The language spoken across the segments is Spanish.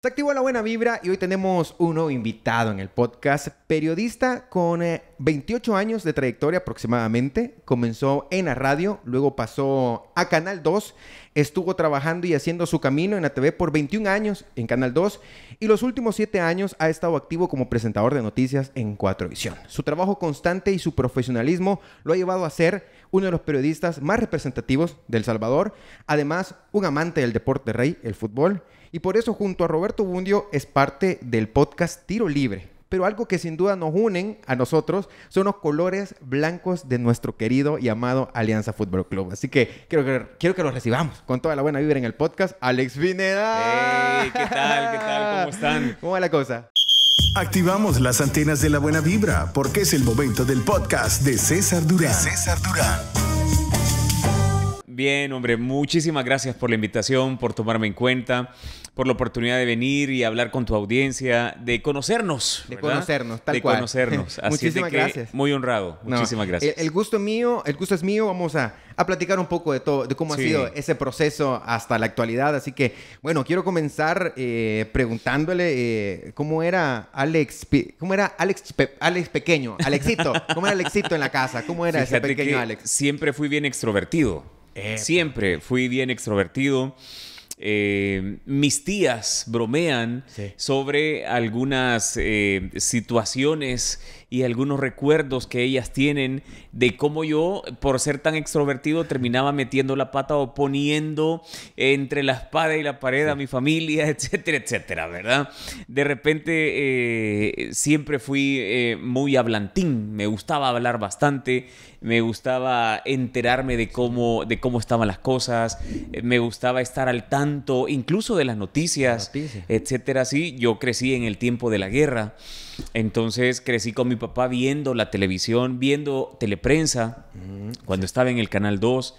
Se activó la buena vibra y hoy tenemos un nuevo invitado en el podcast, periodista con 28 eh, años de trayectoria aproximadamente, comenzó en la radio, luego pasó a Canal 2, estuvo trabajando y haciendo su camino en la TV por 21 años en Canal 2 y los últimos 7 años ha estado activo como presentador de noticias en Cuatrovisión. Su trabajo constante y su profesionalismo lo ha llevado a ser uno de los periodistas más representativos del Salvador, además un amante del deporte rey, el fútbol, y por eso junto a Roberto Bundio es parte del podcast Tiro Libre. Pero algo que sin duda nos unen a nosotros son los colores blancos de nuestro querido y amado Alianza Fútbol Club. Así que quiero que, quiero que los recibamos con toda la buena vibra en el podcast. Alex Vineda. ¿Qué tal? ¿Qué tal? ¿Cómo están? ¿Cómo va la cosa? Activamos las antenas de la buena vibra porque es el momento del podcast de César Durán. César Durán. Bien, hombre, muchísimas gracias por la invitación, por tomarme en cuenta, por la oportunidad de venir y hablar con tu audiencia, de conocernos. De conocernos, tal de conocernos. muchísimas gracias. Muy honrado, muchísimas gracias. El, gusto mío, el gusto es mío, vamos a, platicar un poco de todo, de cómo ha sido ese proceso hasta la actualidad. Así que, bueno, quiero comenzar eh, preguntándole eh, cómo era Alex, cómo era Alex, Alex pequeño, Alexito, cómo era Alexito en la casa, cómo era ese pequeño Alex. Siempre fui bien extrovertido. Siempre fui bien extrovertido. Eh, mis tías bromean sobre algunas eh, situaciones y algunos recuerdos que ellas tienen de cómo yo, por ser tan extrovertido, terminaba metiendo la pata o poniendo entre la espada y la pared a mi familia, etcétera, etcétera, ¿verdad? De repente eh, siempre fui eh, muy hablantín, me gustaba hablar bastante, me gustaba enterarme de cómo, de cómo estaban las cosas, eh, me gustaba estar al tanto, incluso de las noticias, noticias. etcétera. Sí, yo crecí en el tiempo de la guerra. Entonces crecí con mi papá viendo la televisión, viendo teleprensa, cuando estaba en el Canal 2,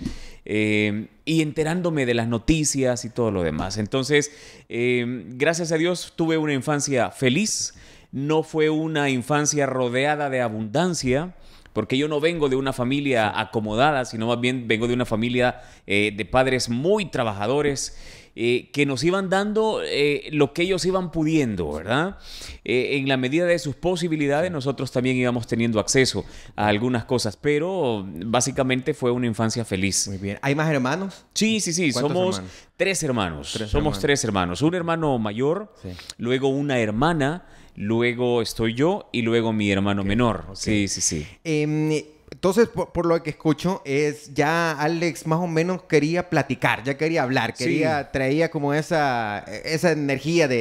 eh, y enterándome de las noticias y todo lo demás. Entonces, eh, gracias a Dios tuve una infancia feliz, no fue una infancia rodeada de abundancia, porque yo no vengo de una familia acomodada, sino más bien vengo de una familia eh, de padres muy trabajadores eh, que nos iban dando eh, lo que ellos iban pudiendo, ¿verdad? Eh, en la medida de sus posibilidades, nosotros también íbamos teniendo acceso a algunas cosas, pero básicamente fue una infancia feliz. Muy bien. ¿Hay más hermanos? Sí, sí, sí. Somos tres hermanos. Somos tres hermanos. Un hermano mayor, luego una hermana, luego estoy yo y luego mi hermano menor. Sí, Sí, sí, sí. Em, entonces, por, lo que escucho, es ya Alex más o menos quería platicar, ya quería hablar, quería, traía como esa, esa energía de,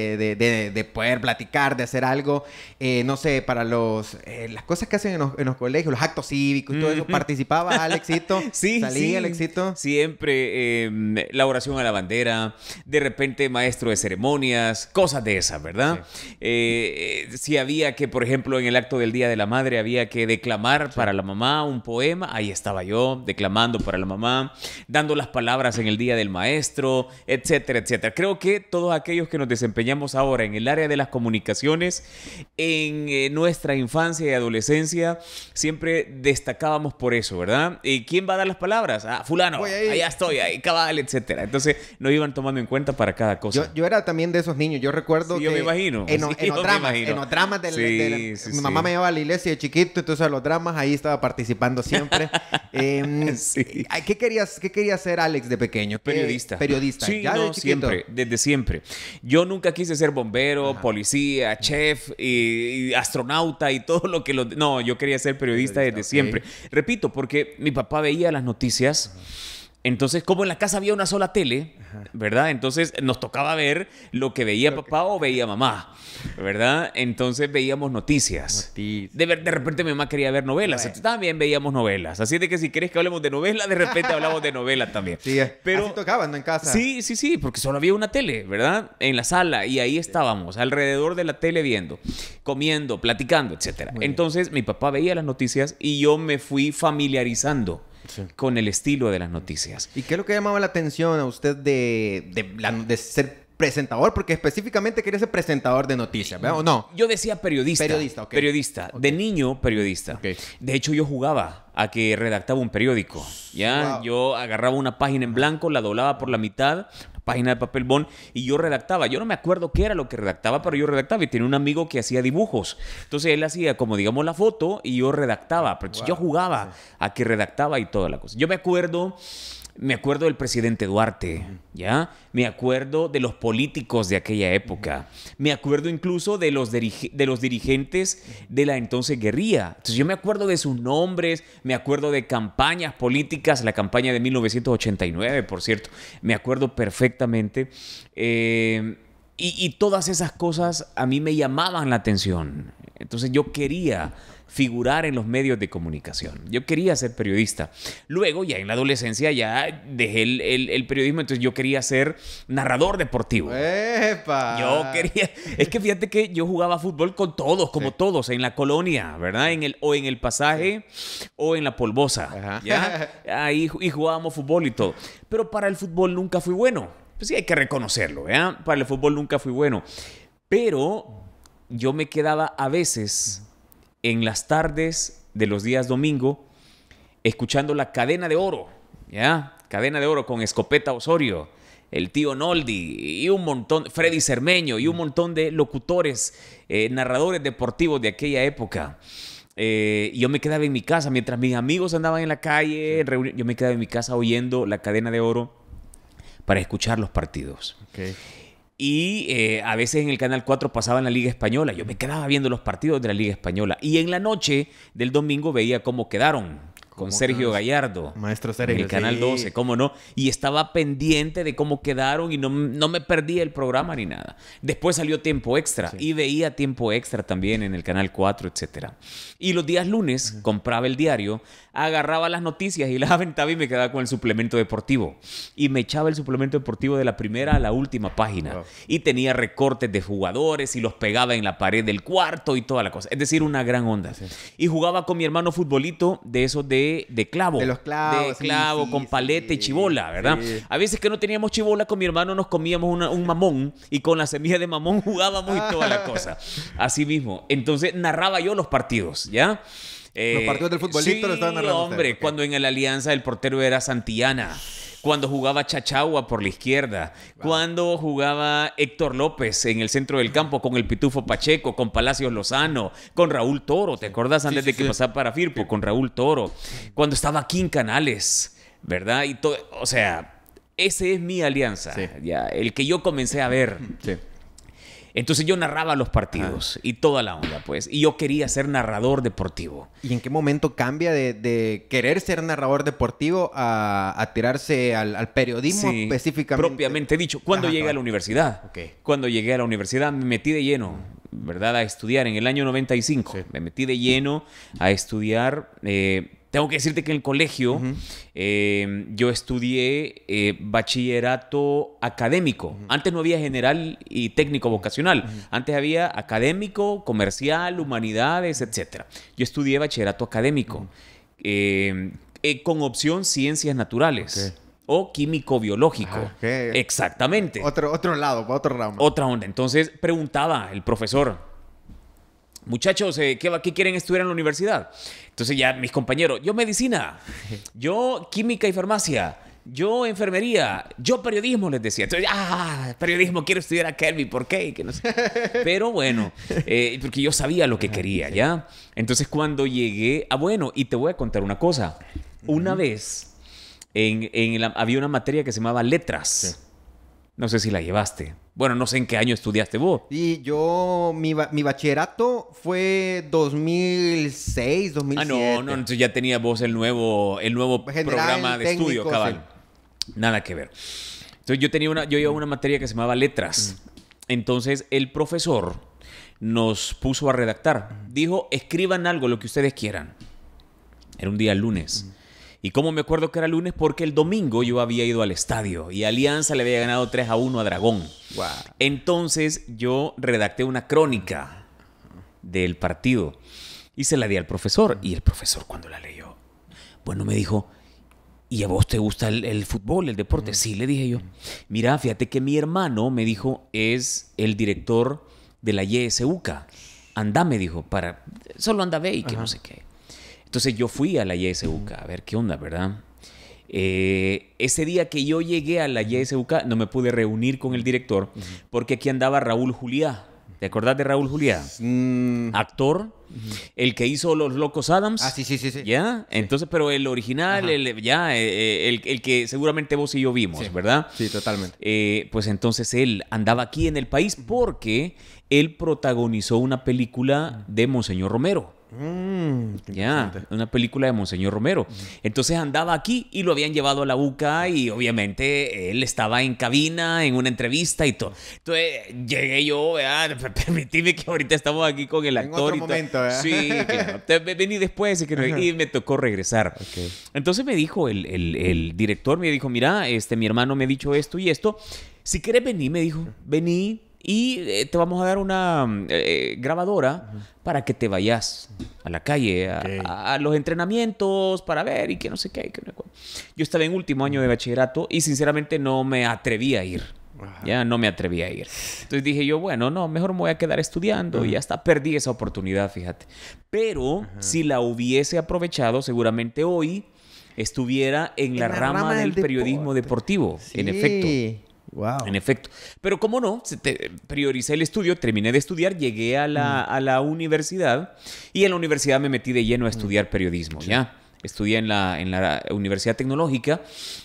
poder platicar, de hacer algo, eh, no sé, para los, eh, las cosas que hacen en los, en los colegios, los actos cívicos y todo eso, participaba Alexito, sí, salía Alexito. Siempre em, la oración a la bandera, de repente maestro de ceremonias, cosas de esas, ¿verdad? Eh, si había que, por ejemplo, en el acto del Día de la Madre había que declamar para la mamá un poema, ahí estaba yo declamando para la mamá, dando las palabras en el día del maestro, etcétera, etcétera. Creo que todos aquellos que nos desempeñamos ahora en el área de las comunicaciones, en eh, nuestra infancia y adolescencia, siempre destacábamos por eso, ¿verdad? ¿Y quién va a dar las palabras? Ah, fulano, allá estoy, ahí cabal, etcétera. Entonces nos iban tomando en cuenta para cada cosa. Yo, era también de esos niños, yo recuerdo Yo me imagino. En, dramas, en los dramas, de mi mamá me llevaba a la iglesia de chiquito, entonces a los dramas ahí estaba participando siempre. Em, eh, ¿qué, querías, ¿Qué ser Alex de pequeño? Periodista. Periodista. Sí, no, siempre, desde siempre. Yo nunca quise ser bombero, policía, chef, y, astronauta y todo lo que No, yo quería ser periodista, desde siempre. Repito, porque mi papá veía las noticias. Entonces, como en la casa había una sola tele, ¿verdad? Entonces nos tocaba ver lo que veía papá o veía mamá, ¿verdad? Entonces veíamos noticias. De, repente mi mamá quería ver novelas, también veíamos novelas. Así de que si querés que hablemos de novelas, de repente hablamos de novelas también. Sí, eh, pero así tocaban en casa. Sí, sí, sí, porque solo había una tele, ¿verdad? En la sala y ahí estábamos, alrededor de la tele viendo, comiendo, platicando, etc. Entonces mi papá veía las noticias y yo me fui familiarizando con el estilo de las noticias. ¿Y qué es lo que llamaba la atención a usted de, de ser presentador, porque específicamente quería ser presentador de noticias, ¿verdad? no? Yo decía periodista. Periodista, ok. Periodista. De niño, periodista. De hecho, yo jugaba a que redactaba un periódico, ¿ya? Yo agarraba una página en blanco, la doblaba por la mitad, página de papel bond y yo redactaba. Yo no me acuerdo qué era lo que redactaba, pero yo redactaba y tenía un amigo que hacía dibujos. Entonces él hacía como digamos la foto y yo redactaba, pero yo jugaba a que redactaba y toda la cosa. Yo me acuerdo me acuerdo del presidente Duarte, ¿ya? Me acuerdo de los políticos de aquella época. Me acuerdo incluso de los, de los dirigentes de la entonces guerrilla. Entonces yo me acuerdo de sus nombres, me acuerdo de campañas políticas, la campaña de 1989, por cierto. Me acuerdo perfectamente. Eh, y, y todas esas cosas a mí me llamaban la atención. Entonces yo quería figurar en los medios de comunicación. Yo quería ser periodista. Luego, ya en la adolescencia, ya dejé el, periodismo, entonces yo quería ser narrador deportivo. Yo quería... Es que fíjate que yo jugaba fútbol con todos, como todos, en la colonia, ¿verdad? En el, o en el pasaje o en la polvosa. Ahí y jugábamos fútbol y todo. Pero para el fútbol nunca fui bueno. Pues sí, hay que reconocerlo, ¿verdad? Para el fútbol nunca fui bueno. Pero yo me quedaba a veces en las tardes de los días domingo escuchando la cadena de oro, ¿ya? Cadena de oro con Escopeta Osorio, el tío Noldi y un montón, Freddy Cermeño y un montón de locutores, eh, narradores deportivos de aquella época. Eh, yo me quedaba en mi casa mientras mis amigos andaban en la calle, yo me quedaba en mi casa oyendo la cadena de oro para escuchar los partidos. Okay. Y eh, a veces en el Canal 4 pasaba en la Liga Española. Yo me quedaba viendo los partidos de la Liga Española. Y en la noche del domingo veía cómo quedaron con Sergio Gallardo. Maestro Sergio. En el Canal 12, cómo no. Y estaba pendiente de cómo quedaron y no, me perdía el programa ni nada. Después salió Tiempo Extra y veía Tiempo Extra también en el Canal 4, etc. Y los días lunes compraba el diario, agarraba las noticias y la aventaba y me quedaba con el suplemento deportivo. Y me echaba el suplemento deportivo de la primera a la última página. Y tenía recortes de jugadores y los pegaba en la pared del cuarto y toda la cosa. Es decir, una gran onda. Y jugaba con mi hermano futbolito de esos de de, clavo. De los clavos. clavo, con paleta y chibola, ¿verdad? A veces que no teníamos chibola, con mi hermano nos comíamos un mamón y con la semilla de mamón jugábamos y toda la cosa. Así mismo. Entonces narraba yo los partidos, ¿ya? los partidos del futbolista eh, lo estaban narrando. hombre, cuando en la alianza el portero era Santillana cuando jugaba Chachagua por la izquierda, cuando jugaba Héctor López en el centro del campo con el Pitufo Pacheco, con Palacios Lozano, con Raúl Toro, ¿te acordás antes de que pasara para Firpo? Con Raúl Toro, cuando estaba aquí en Canales, ¿verdad? Y o sea, esa es mi alianza, ya, el que yo comencé a ver. Entonces yo narraba los partidos y toda la onda, pues. Y yo quería ser narrador deportivo. ¿Y en qué momento cambia de, querer ser narrador deportivo a, tirarse al, periodismo específicamente? Propiamente dicho, cuando llegué a la universidad. Okay. Cuando llegué a la universidad me metí de lleno, ¿verdad? A estudiar en el año 95. Me metí de lleno a estudiar eh, tengo que decirte que en el colegio em, yo estudié eh, bachillerato académico. Antes no había general y técnico vocacional. Antes había académico, comercial, humanidades, etc. Yo estudié bachillerato académico em, eh, con opción ciencias naturales. O químico-biológico. Ah, Exactamente. Otro, otro lado, otro ramo. Otra onda. Entonces preguntaba el profesor, muchachos, eh, ¿qué, quieren estudiar en la universidad? Entonces ya mis compañeros, yo medicina, yo química y farmacia, yo enfermería, yo periodismo, les decía. Entonces, ah, periodismo, quiero estudiar a Kelvin, ¿por qué? Pero bueno, eh, porque yo sabía lo que quería, ¿ya? Entonces cuando llegué, ah, bueno, y te voy a contar una cosa. Una vez en, había una materia que se llamaba letras. No sé si la llevaste. Bueno, no sé en qué año estudiaste vos. Y yo, mi, mi bachillerato fue 2006, 2007. Ah, no, no, entonces ya tenía vos el nuevo, el nuevo programa de estudio, cabal. Nada que ver. Entonces yo tenía una, yo llevaba una materia que se llamaba letras. Mm. Entonces el profesor nos puso a redactar. Dijo, escriban algo, lo que ustedes quieran. Era un día lunes. Mm. ¿Y cómo me acuerdo que era lunes? Porque el domingo yo había ido al estadio y Alianza le había ganado 3 a 1 a Dragón. Entonces yo redacté una crónica del partido y se la di al profesor. Y el profesor cuando la leyó, bueno, me dijo, ¿y a vos te gusta el, fútbol, el deporte? Mm. Sí, le dije yo. Mira, fíjate que mi hermano, me dijo, es el director de la YSUCA. Anda, me dijo, para, solo anda ve y que no sé qué. Entonces yo fui a la YSUK a ver qué onda, ¿verdad? Eh, ese día que yo llegué a la YSUK no me pude reunir con el director porque aquí andaba Raúl Juliá. ¿Te acordás de Raúl Juliá? Mm. Actor, el que hizo Los Locos Adams. Ah, sí, sí, sí. sí. ¿Ya? Entonces, pero el original, el, ya, eh, eh, el, que seguramente vos y yo vimos, ¿verdad? Sí, totalmente. pues entonces él andaba aquí en el país porque él protagonizó una película de Monseñor Romero. Mm, ya, una película de Monseñor Romero. Entonces andaba aquí y lo habían llevado a la UCA y obviamente él estaba en cabina, en una entrevista y todo. Entonces llegué yo, ¿verdad? permitime que ahorita estamos aquí con el actor. En ¿eh? Sí, vení después y, que me tocó regresar. Entonces me dijo el, el, director, me dijo, mira, este, mi hermano me ha dicho esto y esto. Si quieres venir, me dijo, vení, y eh, te vamos a dar una mm, eh, eh, grabadora para que te vayas a la calle, a, los entrenamientos, para ver y que no sé qué. Que yo estaba en último año de bachillerato y sinceramente no me atreví a ir. Ya no me atreví a ir. Entonces dije yo, bueno, no, mejor me voy a quedar estudiando y hasta perdí esa oportunidad, fíjate. Pero si la hubiese aprovechado, seguramente hoy estuviera en, la, rama, del, periodismo deportivo, en efecto. Wow. En efecto. Pero como no, prioricé el estudio, terminé de estudiar, llegué mm. a la, universidad y en la universidad me metí de lleno a mm. estudiar periodismo, ¿ya? Estudié en la, en la Universidad Tecnológica,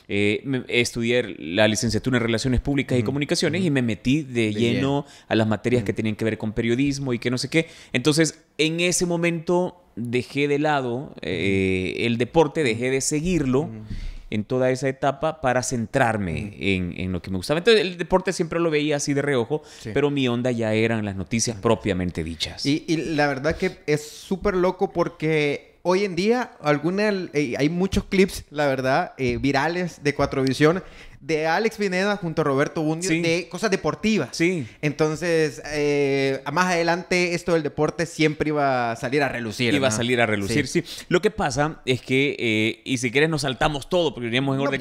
eh, estudié la licenciatura en Relaciones Públicas y Comunicaciones y me metí de, lleno, a las materias mm. que tenían que ver con periodismo y que no sé qué. Entonces, en ese momento dejé de lado eh, el deporte, dejé de seguirlo en toda esa etapa para centrarme en, lo que me gustaba. Entonces el deporte siempre lo veía así de reojo, pero mi onda ya eran las noticias propiamente dichas. Y, y la verdad que es súper loco porque hoy en día alguna, eh, hay muchos clips, la verdad, eh, virales de Cuatrovisión de Alex Pineda junto a Roberto Bundio de cosas deportivas. Sí. Entonces, eh, más adelante esto del deporte siempre iba a salir a relucir. Iba a salir a relucir, sí. Lo que pasa es que, y si quieres nos saltamos todo, porque veníamos en orden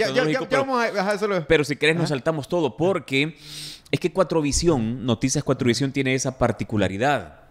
pero, si quieres nos saltamos todo, porque es que Cuatrovisión, Noticias Cuatrovisión tiene esa particularidad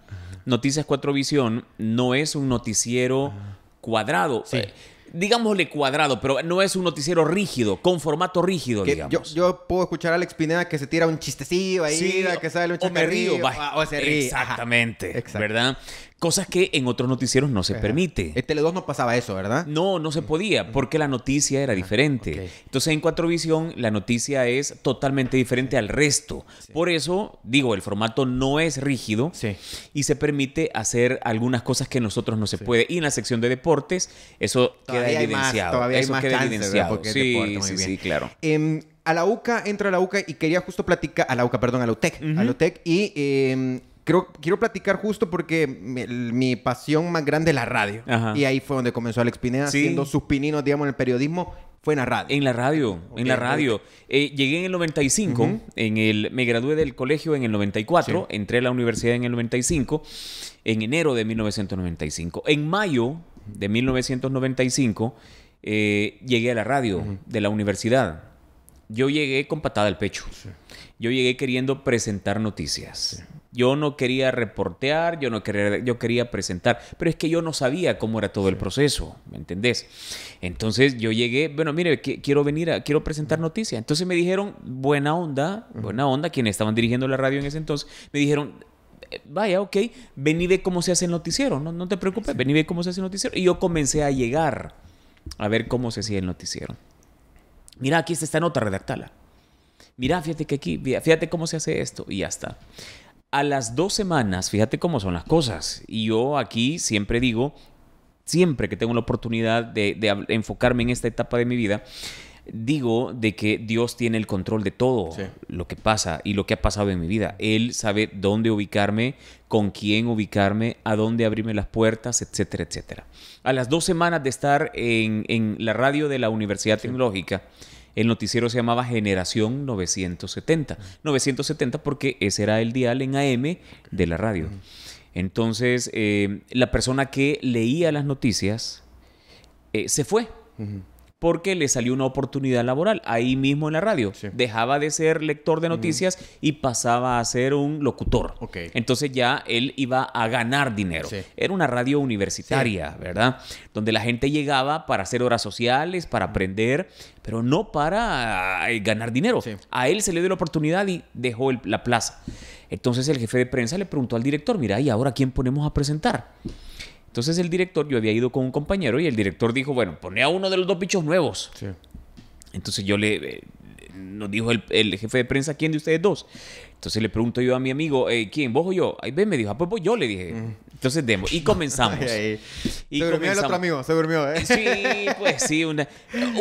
Noticias 4 Visión no es un noticiero ah. cuadrado. Sí. Eh, digámosle cuadrado, pero no es un noticiero rígido, con formato rígido, digamos. Yo, puedo escuchar a Alex Pineda que se tira un chistecillo ahí, que sale un o, me río, ah, o, Exactamente, ¿verdad? Cosas que en otros noticieros no se permite. En Tele2 no pasaba eso, ¿verdad? No, no se podía, porque la noticia era diferente. Entonces, en Cuatrovisión, la noticia es totalmente diferente al resto. Por eso, digo, el formato no es rígido y se permite hacer algunas cosas que nosotros no se puede. Y en la sección de deportes, eso queda evidenciado. todavía hay más queda evidenciado. sí, muy sí, claro. Em, a la UCA, entro a la UCA y quería justo platicar, a la UCA, perdón, a la UTEC, a la UTEC y eh, quiero platicar justo porque mi, pasión más grande es la radio. Y ahí fue donde comenzó Alex Pineda haciendo sus pininos, digamos, en el periodismo. Fue en la radio. En la radio, en la radio. Eh, llegué en el 95, en el, me gradué del colegio en el 94, entré a la universidad en el 95, en enero de 1995. En mayo de 1995 eh, llegué a la radio de la universidad. Yo llegué con patada al pecho. Yo llegué queriendo presentar noticias. Sí. Yo no quería reportear, yo no quería, yo quería presentar, pero es que yo no sabía cómo era todo el proceso, ¿me entendés? Entonces yo llegué, bueno, mire, quiero venir, a, quiero presentar noticia. Entonces me dijeron, buena onda, buena onda, quienes estaban dirigiendo la radio en ese entonces, me dijeron, eh, vaya, ok, vení ve cómo se hace el noticiero, no, te preocupes, vení ve cómo se hace el noticiero. Y yo comencé a llegar a ver cómo se hacía el noticiero. Mira, aquí está esta nota, redactala. Mira, fíjate que aquí, fíjate cómo se hace esto y ya está. A las dos semanas, fíjate cómo son las cosas. Y yo aquí siempre digo, siempre que tengo la oportunidad de, enfocarme en esta etapa de mi vida, digo de que Dios tiene el control de todo lo que pasa y lo que ha pasado en mi vida. Él sabe dónde ubicarme, con quién ubicarme, a dónde abrirme las puertas, etcétera, etcétera. A las dos semanas de estar en, la radio de la Universidad Tecnológica, el noticiero se llamaba Generación 970. 970 porque ese era el dial en AM de la radio. Entonces, eh, la persona que leía las noticias eh, se fue porque le salió una oportunidad laboral ahí mismo en la radio. Dejaba de ser lector de noticias y pasaba a ser un locutor. Entonces ya él iba a ganar dinero. Era una radio universitaria, ¿verdad? Donde la gente llegaba para hacer horas sociales, para aprender, pero no para eh, ganar dinero. A él se le dio la oportunidad y dejó la plaza. Entonces el jefe de prensa le preguntó al director, mira, ¿y ahora quién ponemos a presentar? Entonces el director, yo había ido con un compañero y el director dijo, bueno, pone a uno de los dos bichos nuevos. Entonces yo le... Eh, nos dijo el, el, jefe de prensa, ¿quién de ustedes dos? Entonces le pregunto yo a mi amigo, ¿quién? ¿Vos o yo? Ahí me dijo, ah, pues, pues, yo le dije. Mm. Entonces demos. Y comenzamos. se durmió el otro amigo, se durmió, ¿eh? Sí, pues sí, un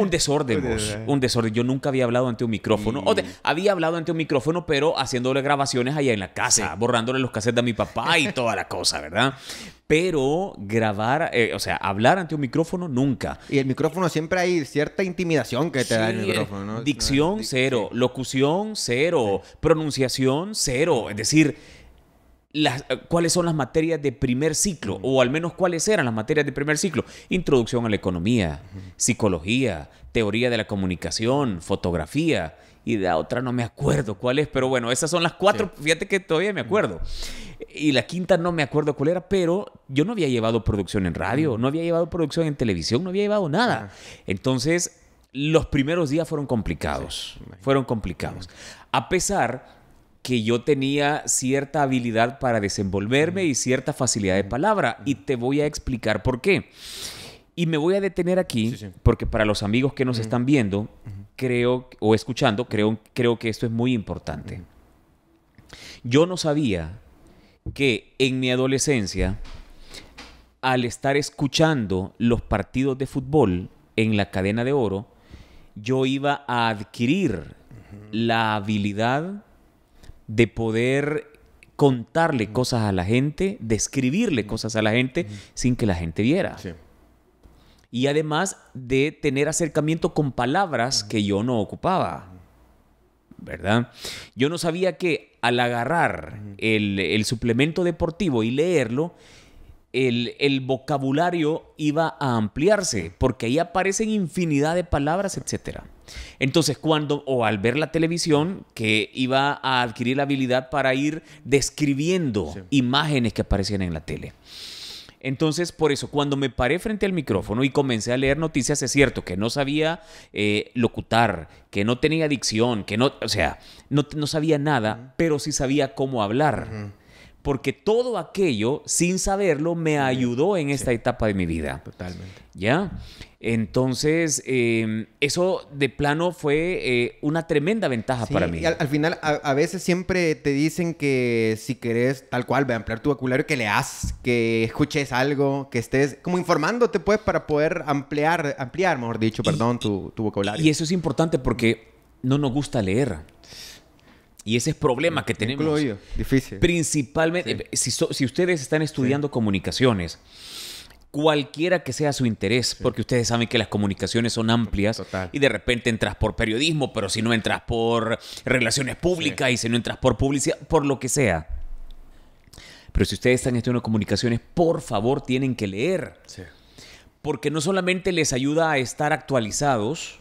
desorden, Un desorden. Yo nunca había hablado ante un micrófono. había hablado ante un micrófono, pero haciéndole grabaciones allá en la casa, borrándole los cassettes a mi papá y toda la cosa, ¿verdad? pero grabar, eh, o sea, hablar ante un micrófono nunca. Y el micrófono siempre hay cierta intimidación que te da el micrófono, ¿no? Dicción cero, locución cero, pronunciación cero, es decir, las, eh, cuáles son las materias de primer ciclo, o al menos cuáles eran las materias de primer ciclo. Introducción a la economía, psicología, teoría de la comunicación, fotografía, y de la otra no me acuerdo cuál es, pero bueno, esas son las cuatro, fíjate que todavía me acuerdo. Y la quinta no me acuerdo cuál era, pero yo no había llevado producción en radio, no había llevado producción en televisión, no había llevado nada. Entonces, los primeros días fueron complicados, fueron complicados. A pesar que yo tenía cierta habilidad para desenvolverme y cierta facilidad de palabra. Y te voy a explicar por qué. Y me voy a detener aquí, porque para los amigos que nos están viendo, creo, o escuchando, creo, creo que esto es muy importante. Yo no sabía que en mi adolescencia, al estar escuchando los partidos de fútbol en la cadena de oro, yo iba a adquirir la habilidad de poder contarle cosas a la gente, describirle cosas a la gente sin que la gente viera. Y además de tener acercamiento con palabras que yo no ocupaba. ¿Verdad? Yo no sabía que al agarrar el, suplemento deportivo y leerlo, el, el, vocabulario iba a ampliarse, porque ahí aparecen infinidad de palabras, etcétera. Entonces, cuando o al ver la televisión, que iba a adquirir la habilidad para ir describiendo imágenes que aparecían en la tele. Entonces, por eso, cuando me paré frente al micrófono y comencé a leer noticias, es cierto que no sabía eh, locutar, que no tenía adicción, que no, o sea, no, sabía nada, pero sí sabía cómo hablar porque todo aquello, sin saberlo, me ayudó en esta etapa de mi vida. Totalmente. ¿Ya? Entonces, em, eso de plano fue eh, una tremenda ventaja para mí. Y al, final, a, veces siempre te dicen que si querés, tal cual, ampliar tu vocabulario, que leas, que escuches algo, que estés como informándote, pues, para poder ampliar, ampliar, mejor dicho, perdón, tu, tu vocabulario. Y eso es importante porque no nos gusta leer. Y ese es el problema que tenemos. Difícil. Principalmente, eh, si, ustedes están estudiando comunicaciones, cualquiera que sea su interés, porque ustedes saben que las comunicaciones son amplias y de repente entras por periodismo, pero si no entras por relaciones públicas y si no entras por publicidad, por lo que sea. Pero si ustedes están estudiando comunicaciones, por favor tienen que leer. Porque no solamente les ayuda a estar actualizados,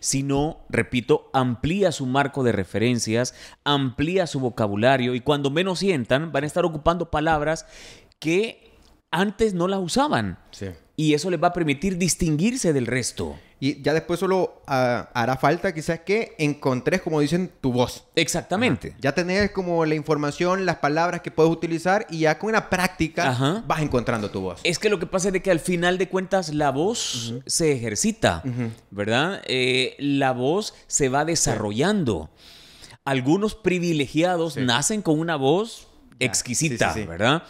sino, repito, amplía su marco de referencias, amplía su vocabulario y cuando menos sientan van a estar ocupando palabras que antes no las usaban. Y eso les va a permitir distinguirse del resto. Y ya después solo ah, hará falta quizás que encontres, como dicen, tu voz. Exactamente. Ya tenés como la información, las palabras que puedes utilizar y ya con una práctica vas encontrando tu voz. Es que lo que pasa es de que al final de cuentas la voz se ejercita, ¿verdad? Eh, la voz se va desarrollando. Algunos privilegiados nacen con una voz exquisita, ¿verdad?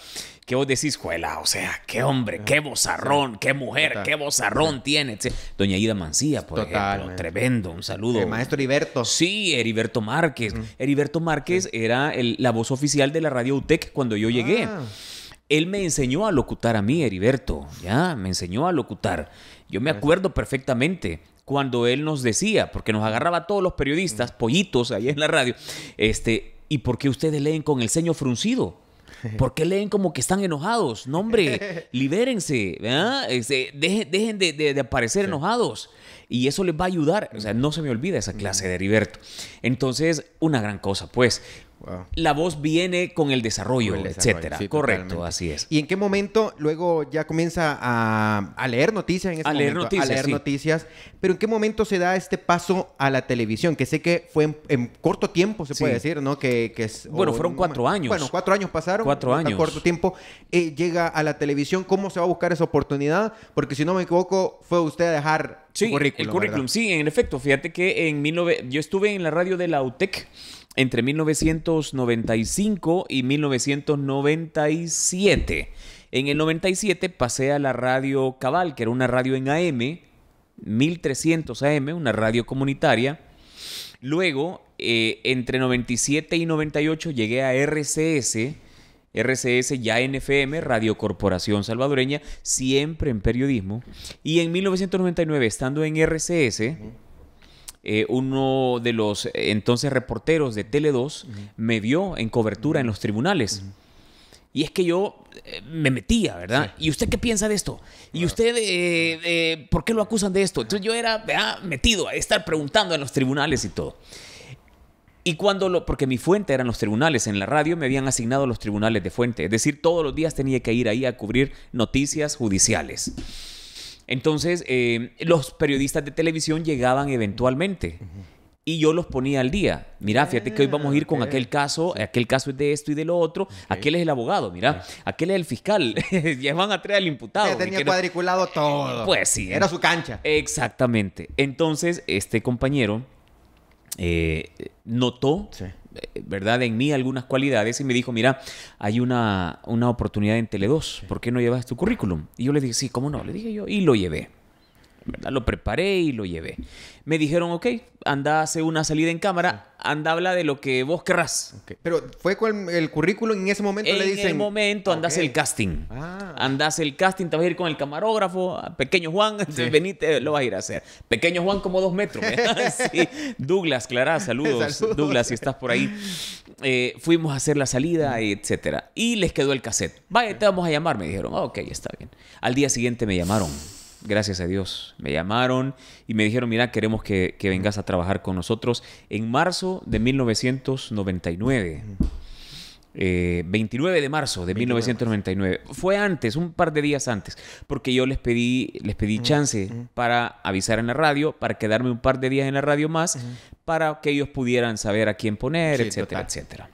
que vos decís, juela, o sea, qué hombre, ah, qué bozarrón, qué mujer, qué bozarrón tiene. Doña Ida Mancía, por ejemplo, tremendo, un saludo. El maestro Heriberto. Sí, Heriberto Márquez. Heriberto Márquez era la voz oficial de la radio UTEC cuando yo llegué. Ah. Él me enseñó a locutar a mí, Heriberto, ya, me enseñó a locutar. Yo me pues. acuerdo perfectamente cuando él nos decía, porque nos agarraba a todos los periodistas, pollitos ahí en la radio, este, ¿y por qué ustedes leen con el ceño fruncido? ¿Por qué leen como que están enojados? No, hombre, libérense, este, dejen, de, aparecer enojados. Y eso les va a ayudar. O sea, no se me olvida esa clase de Heriberto. Entonces, una gran cosa, pues. La voz viene con el desarrollo, etcétera. Correcto, así es. ¿Y en qué momento luego ya comienza a, leer este noticias a Leer noticias, leer noticias. Pero ¿en qué momento se da este paso a la televisión? Que sé que fue en, corto tiempo, se puede decir, ¿no? Que, bueno, fueron cuatro años. Bueno, cuatro años pasaron. Cuatro años. corto tiempo. Eh, llega a la televisión. ¿Cómo se va a buscar esa oportunidad? Porque si no me equivoco, fue usted a dejar el currículum. Sí, en efecto. Fíjate que en 19... yo estuve en la radio de la UTEC entre 1995 y 1997. En el 97 pasé a la radio Cabal, que era una radio en AM, 1300 AM, una radio comunitaria. Luego, eh, entre 97 y 98 llegué a RCS, RCS ya NFM Radio Corporación Salvadoreña, siempre en periodismo. Y en 1999, estando en RCS, eh, uno de los entonces reporteros de Tele2 me vio en cobertura en los tribunales. Y es que yo eh, me metía, ¿verdad? ¿Y usted qué piensa de esto? ¿Y ah. usted eh, por qué lo acusan de esto? Entonces yo era metido a estar preguntando en los tribunales y todo. Y cuando lo, porque mi fuente eran los tribunales, en la radio me habían asignado los tribunales de fuente, es decir, todos los días tenía que ir ahí a cubrir noticias judiciales. Entonces, em, los periodistas de televisión llegaban eventualmente. Y yo los ponía al día. Mira, fíjate que hoy vamos a ir con ah, aquel caso, aquel caso es de esto y de lo otro, aquel es el abogado, mira, aquel es el fiscal, ya van a traer al imputado. Ya tenía cuadriculado todo. Pues sí. Era su cancha. Exactamente. Entonces, este compañero eh, notó eh, ¿verdad? En mí algunas cualidades y me dijo, mira, hay una, una oportunidad en Tele2, ¿por qué no llevas tu currículum? Y yo le dije, sí, ¿cómo no? Le dije yo y lo llevé lo preparé y lo llevé. Me dijeron, ok, anda, hace una salida en cámara, anda, habla de lo que vos querrás. Pero fue con el currículum en ese momento le dicen. En ese momento andas el casting. Ah. Andas el casting, te vas a ir con el camarógrafo, ah, pequeño Juan, sí. venite, lo vas a ir a hacer. Pequeño Juan, como dos metros. ¿eh? Douglas, Clara, saludos. Douglas, si estás por ahí. Eh, fuimos a hacer la salida, etcétera. Y les quedó el cassette. Vaya, te vamos a llamar, me dijeron. ok, está bien. Al día siguiente me llamaron gracias a Dios, me llamaron y me dijeron, mira, queremos que, vengas a trabajar con nosotros en marzo de 1999. 29 eh, de marzo de 1999. Fue antes, un par de días antes, porque yo les pedí, les pedí chance para avisar en la radio, para quedarme un par de días en la radio más, para que ellos pudieran saber a quién poner, etcétera, etcétera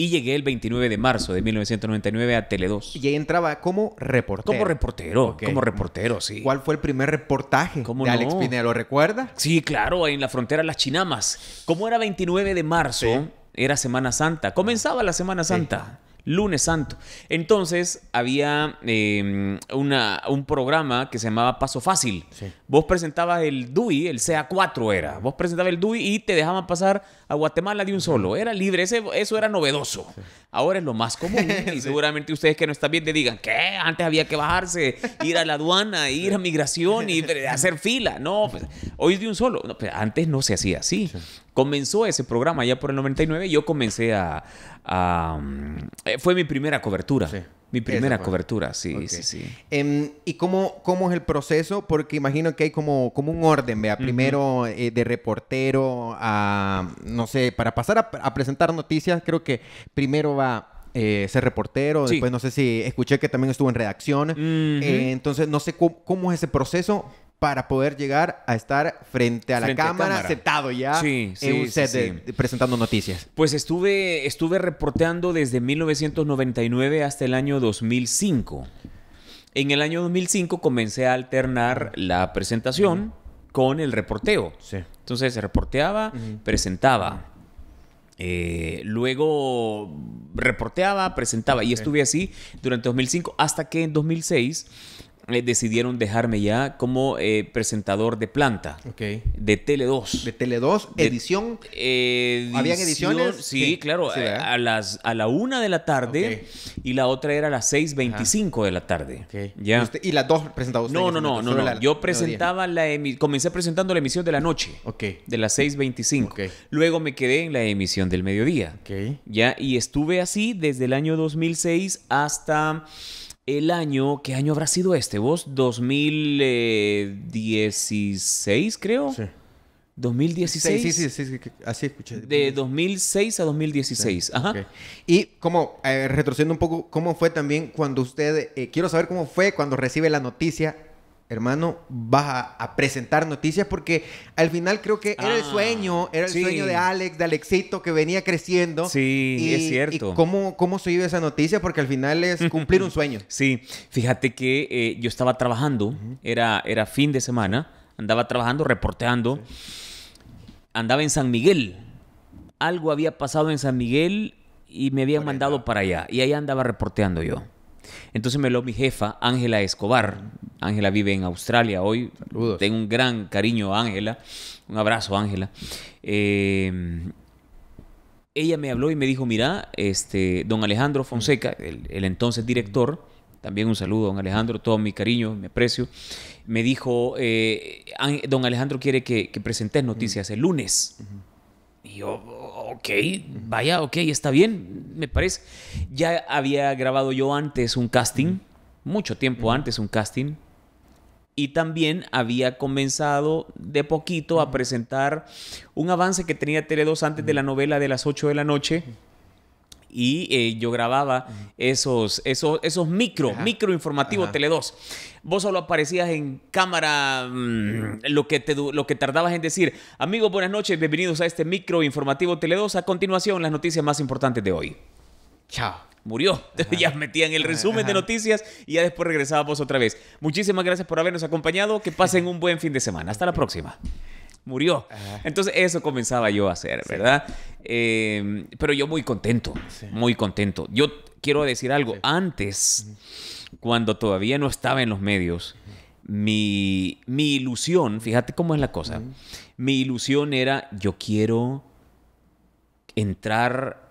y llegué el 29 de marzo de 1999 a Tele2. Y ahí entraba como reportero. Como reportero, como reportero, sí. ¿Cuál fue el primer reportaje de Alex Pineda? ¿Lo recuerda? Sí, claro, en la frontera Las Chinamas. Como era 29 de marzo, era Semana Santa. Comenzaba la Semana Santa. Lunes Santo. Entonces había em, una, un programa que se llamaba Paso Fácil. Vos presentabas el DUI, el CA4 era. Vos presentabas el DUI y te dejaban pasar a Guatemala de un solo. Era libre, Ese, eso era novedoso. Ahora es lo más común. Y seguramente ustedes que no están bien le digan, que Antes había que bajarse, ir a la aduana, ir a migración y hacer fila. No, pues, hoy de un solo. No, pues, antes no se hacía así. Comenzó ese programa ya por el 99. Yo comencé a... a mm, eh, fue mi primera cobertura. Mi primera cobertura, sí, sí, sí. Em, ¿Y cómo, cómo es el proceso? Porque imagino que hay como, como un orden, vea, primero eh, de reportero a, no sé, para pasar a, presentar noticias, creo que primero va eh, ser reportero. Después no sé si escuché que también estuvo en redacción. Eh, entonces no sé cómo, cómo, es ese proceso para poder llegar a estar frente a la cámara, aceptado sentado ya presentando noticias? Pues estuve, estuve reporteando desde 1999 hasta el año 2005. En el año 2005 comencé a alternar la presentación con el reporteo. Entonces se reporteaba, presentaba. Eh, luego reporteaba, presentaba y estuve así durante 2005 hasta que en 2006 eh, decidieron dejarme ya como eh, presentador de planta. Ok. De Tele2. De Tele2, edición. Eh. ¿Habían ediciones? Sí, claro. Eh, a, las, a la una de la tarde y la otra era a las 6.25 de la tarde. ¿Ya? ¿Y, las dos presentaba No, no, no. no, Yo presentaba la Comencé presentando la emisión de la noche. De las 6.25. Luego me quedé en la emisión del mediodía. ¿Ya? Y estuve así desde el año 2006 hasta el año, ¿qué año habrá sido este? ¿Vos? 2016, creo. Sí. 2016. Sí, sí, sí, así escuché. De 2006 a 2016, ajá. Y como, eh, retrocediendo un poco, ¿cómo fue también cuando usted, eh, quiero saber cómo fue cuando recibe la noticia hermano, vas a, presentar noticias porque al final creo que era el ah, sueño, era el sueño de Alex, de Alexito que venía creciendo. Sí, es cierto. Y cómo, se vive esa noticia porque al final es cumplir un sueño. Sí, fíjate que eh, yo estaba trabajando, era, era fin de semana, andaba trabajando, reporteando, andaba en San Miguel. Algo había pasado en San Miguel y me habían mandado para allá y ahí andaba reporteando yo. Entonces me habló mi jefa, Ángela Escobar. Ángela vive en Australia hoy. Saludos. Tengo un gran cariño a Ángela. Un abrazo, Ángela. Eh, ella me habló y me dijo, mira, este, don Alejandro Fonseca, el, entonces director, también un saludo, don Alejandro, todo mi cariño, mi aprecio, me dijo, eh, don Alejandro quiere que, que presentes noticias el lunes. Y yo, ok, vaya, ok, está bien, me parece. Ya había grabado yo antes un casting, mucho tiempo antes un casting, y también había comenzado de poquito a presentar un avance que tenía Tele 2 antes de la novela de las 8 de la noche y eh, yo grababa esos, esos, esos micro, micro informativo Tele 2. Vos solo aparecías en cámara mm, lo, que te, lo que tardabas en decir, amigos, buenas noches, bienvenidos a este micro informativo Tele 2. A continuación, las noticias más importantes de hoy. Chao murió. ya metían el resumen de noticias y ya después vos otra vez. Muchísimas gracias por habernos acompañado. Que pasen un buen fin de semana. Hasta la próxima murió. Entonces eso comenzaba yo a hacer, ¿verdad? Eh, pero yo muy contento, muy contento. Yo quiero decir algo, antes, cuando todavía no estaba en los medios, mi, ilusión, fíjate cómo es la cosa, mi ilusión era yo quiero entrar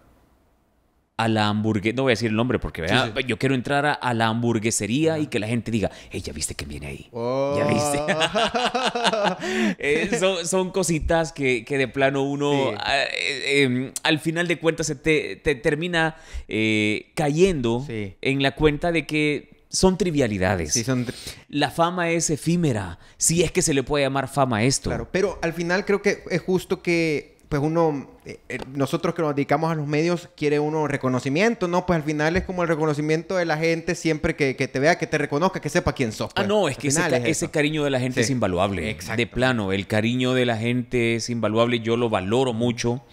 a la hamburguesa, no voy a decir el nombre porque vea, yo quiero entrar a, la hamburguesería y que la gente diga, hey, ya viste que viene ahí. Oh. Eh, son, cositas que, de plano uno eh, em, al final de cuentas se te, termina eh, cayendo en la cuenta de que son trivialidades. son la fama es efímera, si es que se le puede llamar fama a esto. Claro, pero al final creo que es justo que pues uno, eh, eh, nosotros que nos dedicamos a los medios, quiere uno reconocimiento, ¿no? Pues al final es como el reconocimiento de la gente siempre que, te vea, que te reconozca, que sepa quién sos. Ah, pues. no, es que ese, ese, cariño de la gente es invaluable. Exacto. De plano, el cariño de la gente es invaluable, yo lo valoro mucho.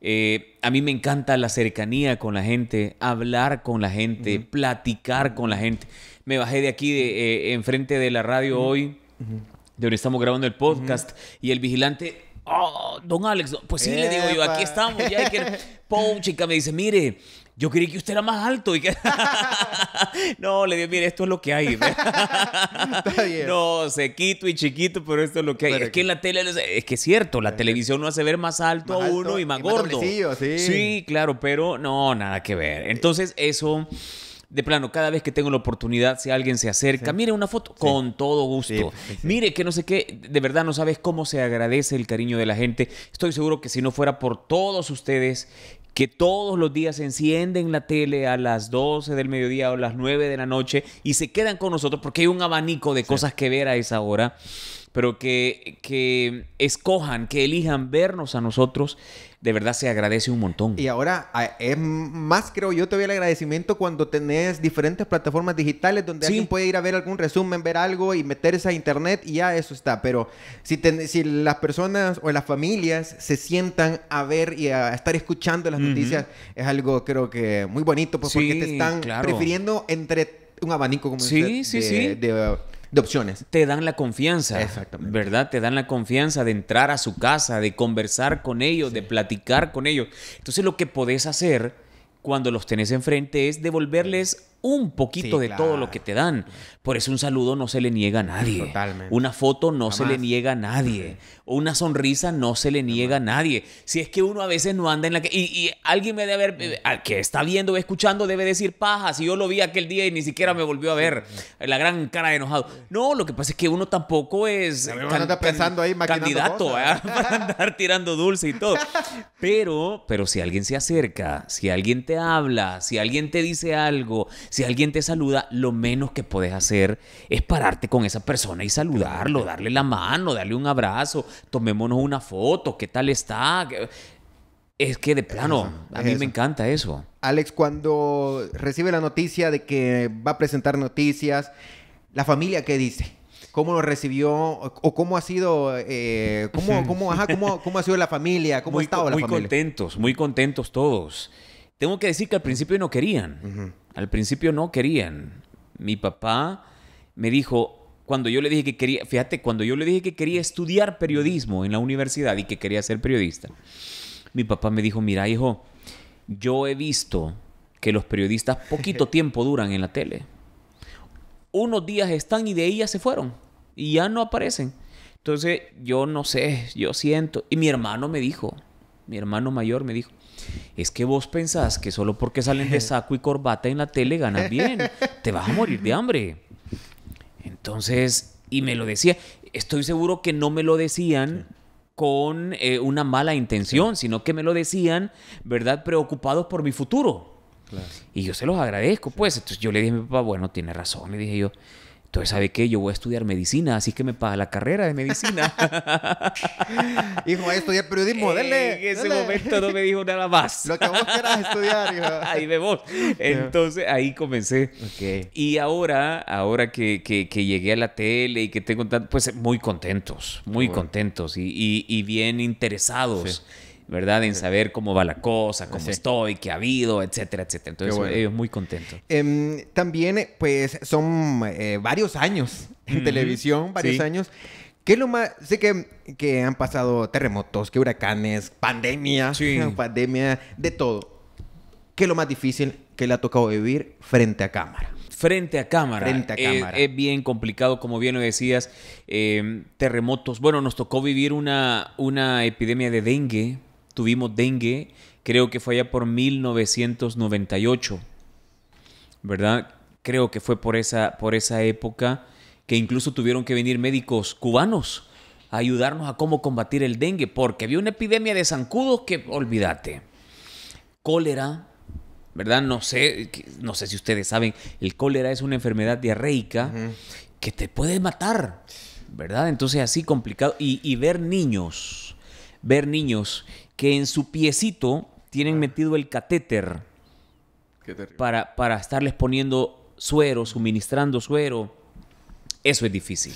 Eh, a mí me encanta la cercanía con la gente, hablar con la gente, platicar con la gente. Me bajé de aquí, de, eh, enfrente de la radio hoy, de donde estamos grabando el podcast, y el vigilante Oh, don Alex, pues sí, le digo yo, aquí estamos, ya hay que... Pum, chica, me dice, mire, yo creí que usted era más alto y no, le digo, mire, esto es lo que hay. Está bien. No, sequito y chiquito, pero esto es lo que hay. es que en la tele, es que es cierto, la televisión no hace ver más alto a uno y más gordo. sí, claro, pero no, nada que ver. Entonces, eso de plano, cada vez que tengo la oportunidad, si alguien se acerca, mire una foto, con todo gusto. Pues, mire que no sé qué, de verdad no sabes cómo se agradece el cariño de la gente. Estoy seguro que si no fuera por todos ustedes que todos los días encienden la tele a las 12 del mediodía o a las 9 de la noche y se quedan con nosotros porque hay un abanico de cosas que ver a esa hora pero que, que escojan, que elijan vernos a nosotros, de verdad se agradece un montón. Y ahora es más, creo yo, todavía el agradecimiento cuando tenés diferentes plataformas digitales donde alguien puede ir a ver algún resumen, ver algo y meterse a internet y ya eso está. Pero si, si las personas o las familias se sientan a ver y a estar escuchando las noticias, es algo creo que muy bonito, pues, porque te están prefiriendo entre un abanico como de, de opciones. Te dan la confianza. ¿Verdad? Te dan la confianza de entrar a su casa, de conversar con ellos, de platicar con ellos. Entonces lo que podés hacer cuando los tenés enfrente es devolverles un poquito de todo lo que te dan. Por eso un saludo no se le niega a nadie. Totalmente. Una foto no se le niega a nadie. Una sonrisa no se le niega a nadie. Si es que uno a veces no anda en la que... Y, alguien me debe haber... Eh, al que está viendo o escuchando debe decir paja. Si yo lo vi aquel día y ni siquiera me volvió a ver. La gran cara de enojado. No, lo que pasa es que uno tampoco es... pensando ahí candidato para andar tirando dulce y todo. Pero, pero si alguien se acerca, si alguien te habla, si alguien te dice algo, si alguien te saluda, lo menos que puedes hacer es pararte con esa persona y saludarlo, darle la mano, darle un abrazo, tomémonos una foto, ¿qué tal está? Es que de plano, a mí me encanta eso. Alex, cuando recibe la noticia de que va a presentar noticias, ¿la familia qué dice? cómo lo recibió o cómo ha sido eh, cómo, ha sido la familia, cómo ha estado la familia. Muy contentos, muy contentos todos. Tengo que decir que al principio no querían. Al principio no querían. Mi papá me dijo, cuando yo le dije que quería, fíjate, cuando yo le dije que quería estudiar periodismo en la universidad y que quería ser periodista, mi papá me dijo, mira hijo, yo he visto que los periodistas poquito tiempo duran en la tele. Unos días están y de ahí se fueron y ya no aparecen. Entonces yo no sé, yo siento. Y mi hermano me dijo, mi hermano mayor, me dijo, es que vos pensás que solo porque salen de saco y corbata en la tele ganas bien, te vas a morir de hambre. Entonces, y me lo decía, estoy seguro que no me lo decían con eh, una mala intención, sino que me lo decían, ¿verdad? Preocupados por mi futuro. Y yo se los agradezco, pues. Entonces yo le dije a mi papá, bueno, tiene razón, le dije yo entonces, ¿sabe qué? Yo voy a estudiar medicina, así que me paga la carrera de medicina. hijo, voy a periodismo, dale. En ese momento no me dijo nada más. Lo que vos quieras estudiar, hijo. Ahí vemos. Entonces, ahí comencé. Okay. Y ahora, ahora que, que, llegué a la tele y que tengo tanto, pues muy contentos, muy contentos y, y, bien interesados. ¿verdad? En saber cómo va la cosa, cómo estoy, qué ha habido, etcétera, etcétera. Entonces, ellos muy contento em, también, eh, pues, son eh, varios años en televisión, varios años. ¿Qué lo más...? Sé que, que han pasado terremotos, que huracanes, pandemia, pandemia, de todo. ¿Qué es lo más difícil que le ha tocado vivir frente a cámara? frente a cámara. Frente a eh, cámara. Es, bien complicado, como bien lo decías, em, terremotos. Bueno, nos tocó vivir una, una epidemia de dengue tuvimos dengue, creo que fue allá por 1998, ¿verdad? Creo que fue por esa, por esa época que incluso tuvieron que venir médicos cubanos a ayudarnos a cómo combatir el dengue, porque había una epidemia de zancudos que, olvídate, cólera, ¿verdad? No sé, no sé si ustedes saben, el cólera es una enfermedad diarreica que te puede matar, ¿verdad? Entonces así complicado. Y, y ver niños, ver niños que en su piecito tienen metido el catéter para, estarles poniendo suero, suministrando suero. Eso es difícil.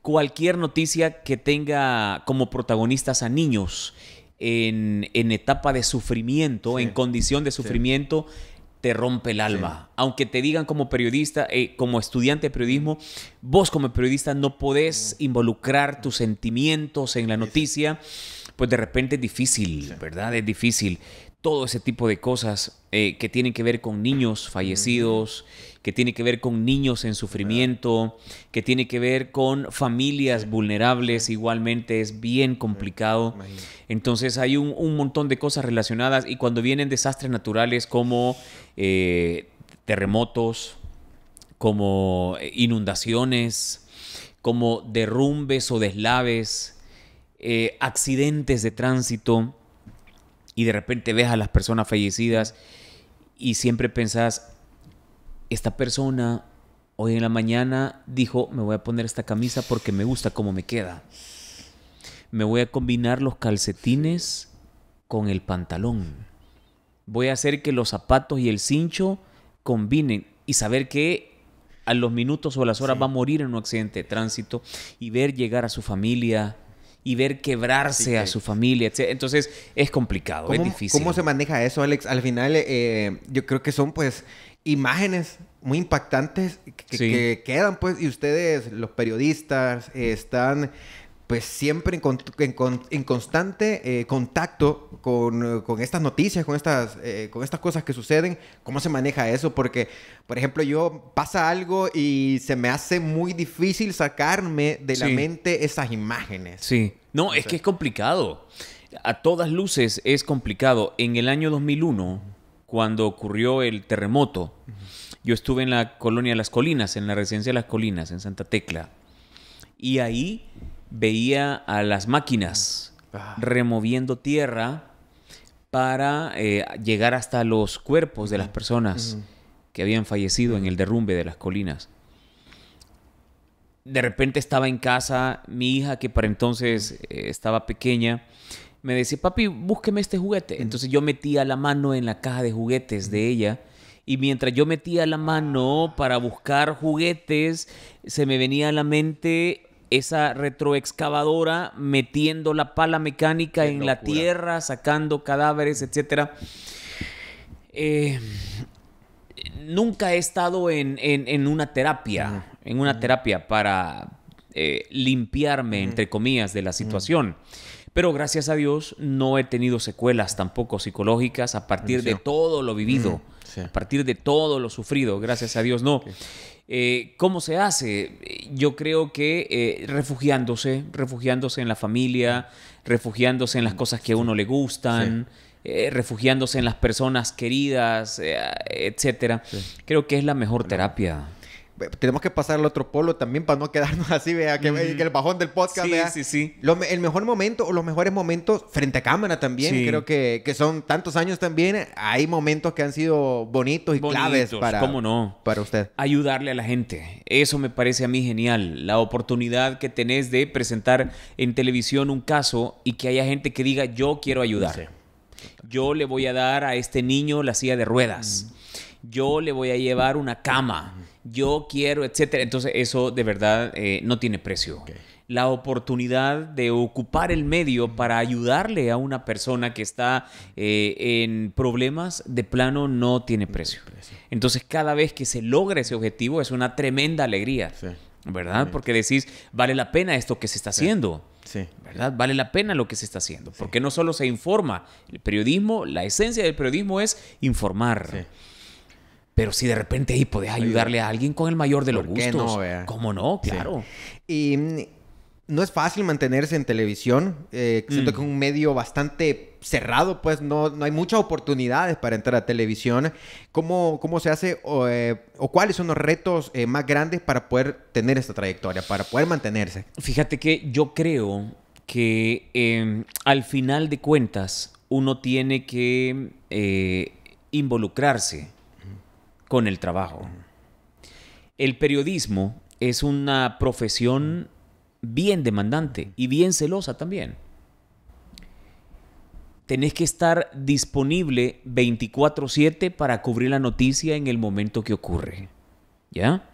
Cualquier noticia que tenga como protagonistas a niños en, etapa de sufrimiento, en condición de sufrimiento, te rompe el alma. Aunque te digan como periodista, eh, como estudiante de periodismo, vos como periodista no podés mm. involucrar tus sentimientos en la noticia pues de repente es difícil, ¿verdad? Es difícil. Todo ese tipo de cosas eh, que tienen que ver con niños fallecidos, que tienen que ver con niños en sufrimiento, que tiene que ver con familias vulnerables, igualmente es bien complicado. Entonces hay un, montón de cosas relacionadas y cuando vienen desastres naturales como eh, terremotos, como eh, inundaciones, como derrumbes o deslaves, eh, accidentes de tránsito y de repente ves a las personas fallecidas y siempre pensás, esta persona hoy en la mañana dijo, me voy a poner esta camisa porque me gusta cómo me queda. Me voy a combinar los calcetines con el pantalón. Voy a hacer que los zapatos y el cincho combinen y saber que a los minutos o las horas va a morir en un accidente de tránsito y ver llegar a su familia y ver quebrarse a su familia. Etc. Entonces es complicado, es difícil. ¿Cómo se maneja eso, Alex? Al final eh, yo creo que son pues imágenes muy impactantes que, quedan pues y ustedes, los periodistas, están pues siempre en, constante eh, contacto eh, con, estas noticias, con estas, eh, con estas cosas que suceden, ¿cómo se maneja eso? Porque, por ejemplo, yo pasa algo y se me hace muy difícil sacarme de la mente esas imágenes. Sí, no, es que es complicado. A todas luces es complicado. En el año 2001, cuando ocurrió el terremoto, yo estuve en la colonia Las Colinas, en la residencia de Las Colinas, en Santa Tecla. Y ahí veía a las máquinas ah. removiendo tierra para eh, llegar hasta los cuerpos de las personas que habían fallecido en el derrumbe de las colinas. De repente estaba en casa, mi hija, que para entonces eh, estaba pequeña, me decía, papi, búsqueme este juguete. Entonces yo metía la mano en la caja de juguetes de ella. Y mientras yo metía la mano para buscar juguetes, se me venía a la mente esa retroexcavadora metiendo la pala mecánica en la tierra, sacando cadáveres, etc. Eh, nunca he estado en, una terapia, en una terapia para eh, limpiarme, entre comillas, de la situación. Pero gracias a Dios no he tenido secuelas tampoco psicológicas a partir de todo lo vivido, a partir de todo lo sufrido, gracias a Dios no. Eh, ¿Cómo se hace? Eh, yo creo que eh, refugiándose, refugiándose en la familia, refugiándose en las cosas que a uno le gustan, refugiándose en las personas queridas, etcétera. Creo que es la mejor terapia. Eh, tenemos que pasar al otro polo también para no quedarnos así, vea, que, el bajón del podcast, sí, Sí, sí, el mejor momento o los mejores momentos frente a cámara también, creo que, son tantos años también, hay momentos que han sido bonitos y claves para, no? para usted. Ayudarle a la gente, eso me parece a mí genial, la oportunidad que tenés de presentar en televisión un caso y que haya gente que diga, yo quiero ayudar. Yo le voy a dar a este niño la silla de ruedas. Yo le voy a llevar una cama yo quiero, etcétera. Entonces, eso de verdad eh, no tiene precio. La oportunidad de ocupar el medio para ayudarle a una persona que está eh, en problemas de plano no tiene precio. Entonces, cada vez que se logra ese objetivo es una tremenda alegría. ¿Verdad? Porque decís, vale la pena esto que se está haciendo. ¿Verdad? Vale la pena lo que se está haciendo. Porque no solo se informa. El periodismo, la esencia del periodismo es informar. Pero si de repente ahí podés ayudarle a alguien con el mayor de los gustos. ¿Cómo no? Claro. Y no es fácil mantenerse en televisión. Eh, siento mm. que es un medio bastante cerrado, pues no, hay muchas oportunidades para entrar a televisión. ¿Cómo, cómo se hace o, eh, cuáles son los retos eh, más grandes para poder tener esta trayectoria, para poder mantenerse? Fíjate que yo creo que em, al final de cuentas uno tiene que eh, involucrarse con el trabajo. El periodismo es una profesión bien demandante y bien celosa también. Tenés que estar disponible 24/7 para cubrir la noticia en el momento que ocurre. ¿Ya?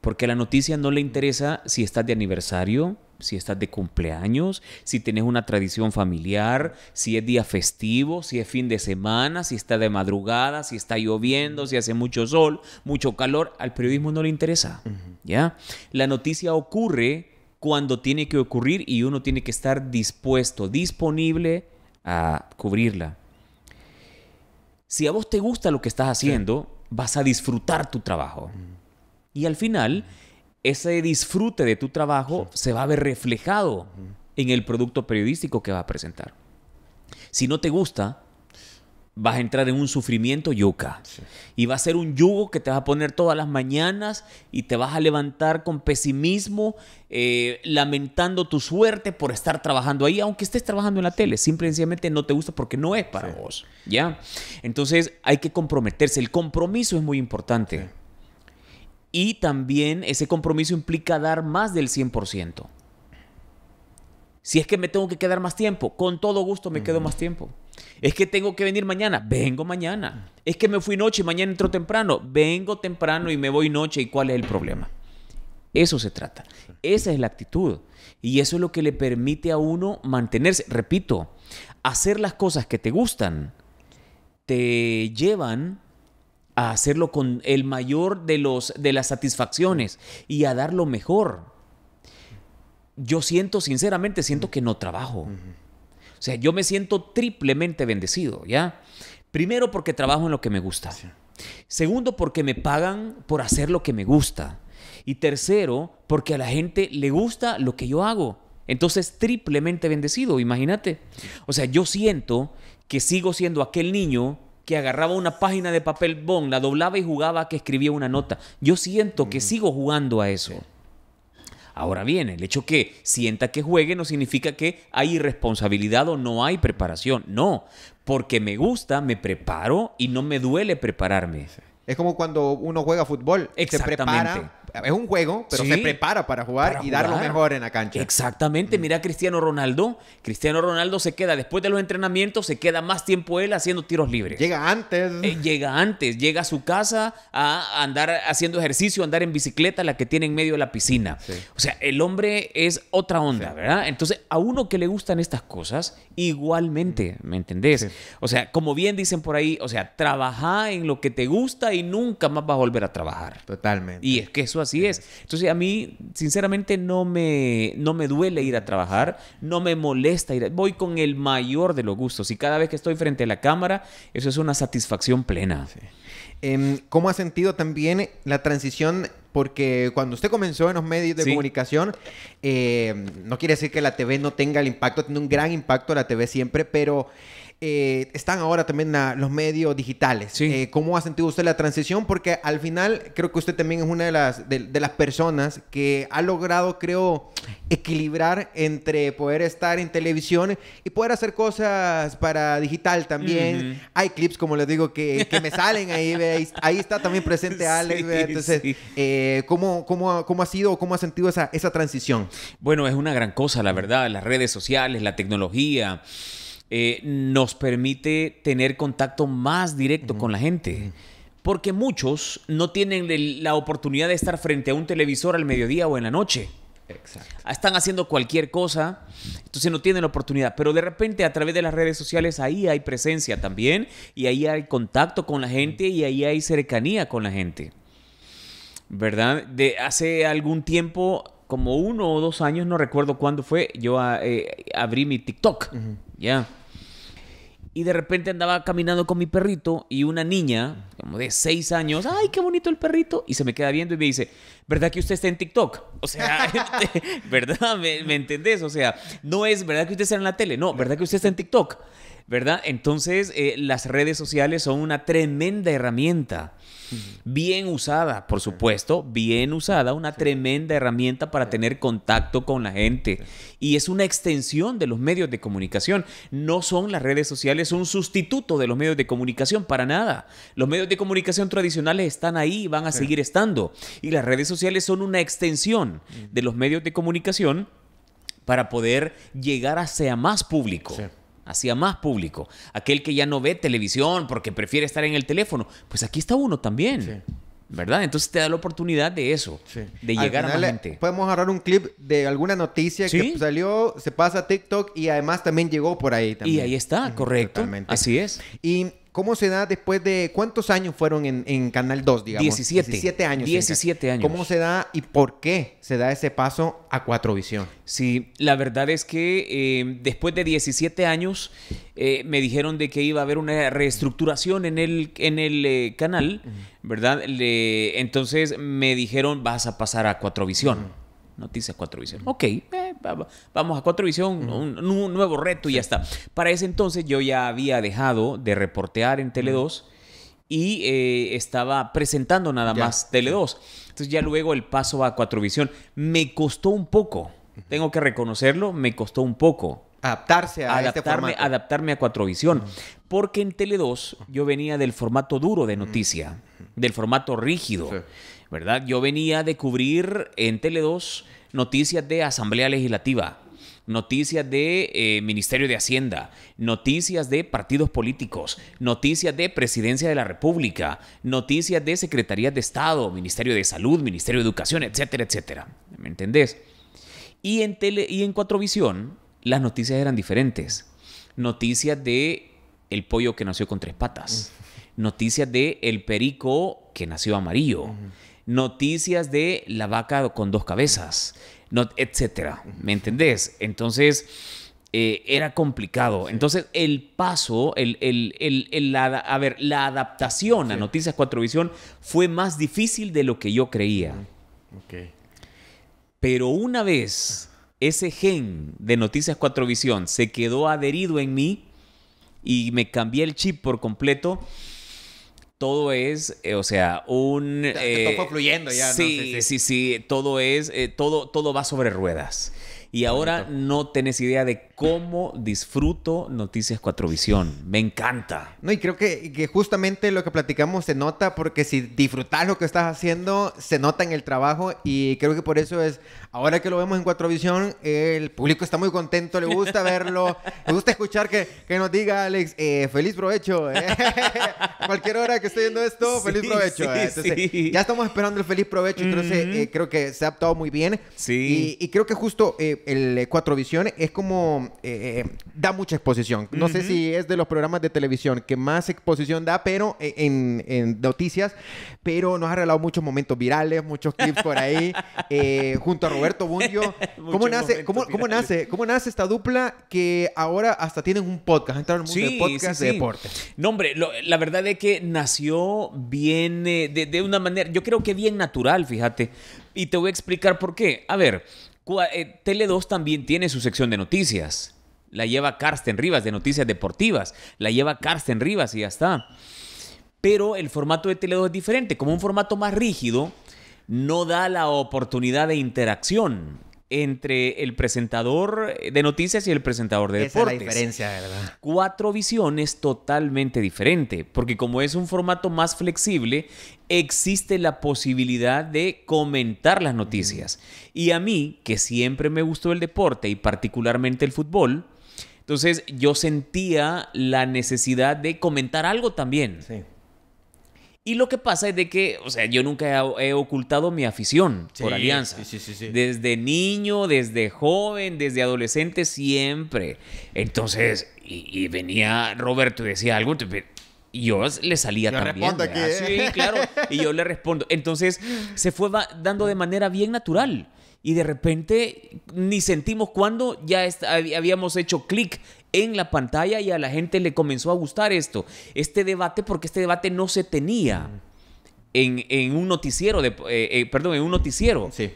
Porque la noticia no le interesa si estás de aniversario, si estás de cumpleaños, si tienes una tradición familiar, si es día festivo, si es fin de semana, si está de madrugada, si está lloviendo, si hace mucho sol, mucho calor, al periodismo no le interesa. ¿Ya? La noticia ocurre cuando tiene que ocurrir y uno tiene que estar dispuesto, disponible a cubrirla. Si a vos te gusta lo que estás haciendo, vas a disfrutar tu trabajo. Y al final, ese disfrute de tu trabajo se va a ver reflejado en el producto periodístico que va a presentar. Si no te gusta, vas a entrar en un sufrimiento yuca. Y va a ser un yugo que te vas a poner todas las mañanas y te vas a levantar con pesimismo, eh, lamentando tu suerte por estar trabajando ahí, aunque estés trabajando en la tele. Simplemente no te gusta porque no es para vos. ¿Ya? Entonces hay que comprometerse. El compromiso es muy importante y también ese compromiso implica dar más del 100%. Si es que me tengo que quedar más tiempo, con todo gusto me quedo más tiempo. Es que tengo que venir mañana, vengo mañana. Es que me fui noche y mañana entro temprano, vengo temprano y me voy noche. ¿Y cuál es el problema? Eso se trata. Esa es la actitud. Y eso es lo que le permite a uno mantenerse. Repito, hacer las cosas que te gustan te llevan a hacerlo con el mayor de, los, de las satisfacciones y a dar lo mejor. Yo siento, sinceramente, siento que no trabajo. O sea, yo me siento triplemente bendecido, ¿ya? Primero porque trabajo en lo que me gusta. Segundo porque me pagan por hacer lo que me gusta. Y tercero porque a la gente le gusta lo que yo hago. Entonces, triplemente bendecido, imagínate. O sea, yo siento que sigo siendo aquel niño que agarraba una página de papel bond, la doblaba y jugaba que escribía una nota. Yo siento que sigo jugando a eso. Ahora bien, el hecho que sienta que juegue no significa que hay irresponsabilidad o no hay preparación. No, porque me gusta, me preparo y no me duele prepararme. Es como cuando uno juega fútbol, se es un juego, pero se prepara para jugar y dar lo mejor en la cancha. Exactamente, mira a Cristiano Ronaldo. Cristiano Ronaldo se queda después de los entrenamientos, se queda más tiempo él haciendo tiros libres. Llega antes. Eh, llega antes, llega a su casa a andar haciendo ejercicio, andar en bicicleta, la que tiene en medio de la piscina. O sea, el hombre es otra onda, ¿verdad? Entonces, a uno que le gustan estas cosas, igualmente, ¿me entendés? O sea, como bien dicen por ahí, o sea, trabaja en lo que te gusta y nunca más vas a volver a trabajar. Totalmente. Y es que eso así es. Entonces a mí, sinceramente, no me, no me duele ir a trabajar, no me molesta ir Voy con el mayor de los gustos y cada vez que estoy frente a la cámara, eso es una satisfacción plena. Em, ¿Cómo ha sentido también la transición? Porque cuando usted comenzó en los medios de comunicación, eh, no quiere decir que la TV no tenga el impacto, tiene un gran impacto la TV siempre, pero eh, están ahora también los medios digitales. Eh, ¿Cómo ha sentido usted la transición? Porque al final creo que usted también es una de las, de, las personas que ha logrado, creo, equilibrar entre poder estar en televisión y poder hacer cosas para digital también. Hay clips, como les digo, que, me salen ahí. ahí está también presente Alex. Entonces, eh, ¿cómo, ha sido, cómo ha sentido esa, esa transición? Bueno, es una gran cosa, la verdad. Las redes sociales, la tecnología. Eh, nos permite tener contacto más directo con la gente. Porque muchos no tienen la oportunidad de estar frente a un televisor al mediodía o en la noche. Exacto. Ah, están haciendo cualquier cosa, entonces no tienen la oportunidad. Pero de repente a través de las redes sociales ahí hay presencia también y ahí hay contacto con la gente y ahí hay cercanía con la gente. ¿Verdad? De hace algún tiempo, como uno o dos años, no recuerdo cuándo fue, yo ah, eh, abrí mi TikTok. ¿ya? Y de repente andaba caminando con mi perrito y una niña, como de seis años, ¡ay, qué bonito el perrito! Y se me queda viendo y me dice, ¿verdad que usted está en TikTok? O sea, este, ¿verdad? ¿Me, ¿Me, entendés? O sea, no es verdad que usted está en la tele, no, ¿verdad que usted está en TikTok? ¿verdad? Entonces, eh, las redes sociales son una tremenda herramienta. Bien usada, por supuesto, bien usada, una tremenda herramienta para tener contacto con la gente. Y es una extensión de los medios de comunicación. No son las redes sociales un sustituto de los medios de comunicación, para nada. Los medios de comunicación tradicionales están ahí y van a seguir estando. Y las redes sociales son una extensión de los medios de comunicación para poder llegar hacia más público hacia más público. Aquel que ya no ve televisión porque prefiere estar en el teléfono, pues aquí está uno también. ¿Verdad? Entonces te da la oportunidad de eso, de llegar a la gente. Podemos agarrar un clip de alguna noticia que salió, se pasa a TikTok y además también llegó por ahí. También. Y ahí está, correcto. Así es. Y ¿Cómo se da después de cuántos años fueron en, Canal 2, digamos? 17. años. 17 años. ¿Cómo se da y por qué se da ese paso a Cuatrovisión? Sí, la verdad es que eh, después de 17 años eh, me dijeron de que iba a haber una reestructuración en el, en el eh, canal, ¿verdad? entonces me dijeron, vas a pasar a Cuatrovisión. Noticias 4 Visión. Ok, eh, vamos a 4 Visión, un, nuevo reto y ya está. Para ese entonces yo ya había dejado de reportear en Tele2 y eh, estaba presentando nada más Tele2. Entonces ya luego el paso a 4 Visión me costó un poco. Tengo que reconocerlo, me costó un poco. Adaptarse a este adaptarme, Adaptarme a Cuatrovisión. visión Porque en Tele2 yo venía del formato duro de noticia, del formato rígido. ¿verdad? Yo venía de cubrir en Tele2 noticias de Asamblea Legislativa, noticias de eh, Ministerio de Hacienda, noticias de partidos políticos, noticias de Presidencia de la República, noticias de Secretaría de Estado, Ministerio de Salud, Ministerio de Educación, etcétera, etcétera. ¿Me entendés? Y en, tele, y en Cuatrovisión las noticias eran diferentes. Noticias de el pollo que nació con tres patas. Noticias de el perico que nació amarillo noticias de la vaca con dos cabezas, etcétera. ¿Me entendés? Entonces, eh, era complicado. Entonces, el paso, el, la, a ver, la adaptación a Noticias 4 Visión fue más difícil de lo que yo creía. Mm, okay. Pero una vez ese gen de Noticias 4 Visión se quedó adherido en mí y me cambié el chip por completo, todo es, eh, o sea, un... Eh, todo fluyendo ya. Sí, sí, sí, todo es, eh, todo, todo va sobre ruedas. Y ahora no tenés idea de cómo disfruto Noticias Cuatro Visión. Me encanta. No, y creo que, que, justamente lo que platicamos se nota porque si disfrutas lo que estás haciendo, se nota en el trabajo y creo que por eso es Ahora que lo vemos en visión el público está muy contento, le gusta verlo, le gusta escuchar que, nos diga Alex, eh, feliz provecho. Eh". Cualquier hora que esté viendo esto, feliz provecho. Eh. Ya estamos esperando el feliz provecho, entonces creo que se ha adaptado muy bien. Y, creo que justo el Cuatrovisión es como, da mucha exposición. No sé si es de los programas de televisión que más exposición da, pero en, en noticias, pero nos ha regalado muchos momentos virales, muchos clips por ahí, junto a Roberto. Roberto Bungio, ¿Cómo nace, cómo, nace, ¿Cómo nace esta dupla que ahora hasta tienen un podcast? Entraron en de podcast de deporte. No, hombre, la verdad es que nació bien, eh, de, una manera, yo creo que bien natural, fíjate. Y te voy a explicar por qué. A ver, eh, Tele2 también tiene su sección de noticias. La lleva Karsten Rivas de Noticias Deportivas. La lleva Carsten Rivas y ya está. Pero el formato de Tele2 es diferente. Como un formato más rígido, no da la oportunidad de interacción entre el presentador eh, de noticias y el presentador de Esa deportes. la diferencia, ¿verdad? Cuatro visiones totalmente diferentes, porque como es un formato más flexible, existe la posibilidad de comentar las noticias. Y a mí, que siempre me gustó el deporte y particularmente el fútbol, entonces yo sentía la necesidad de comentar algo también. Sí. Y lo que pasa es de que, o sea, yo nunca he, ocultado mi afición por Alianza. Sí, sí, desde niño, desde joven, desde adolescente, siempre. Entonces, y, venía Roberto y decía algo, y yo le salía también. ¿eh? Sí, claro. Y yo le respondo. Entonces, se fue dando de manera bien natural y de repente ni sentimos cuando ya habíamos hecho clic en la pantalla y a la gente le comenzó a gustar esto, este debate, porque este debate no se tenía en, en un noticiero, de, eh, eh, perdón, en un noticiero. Sí.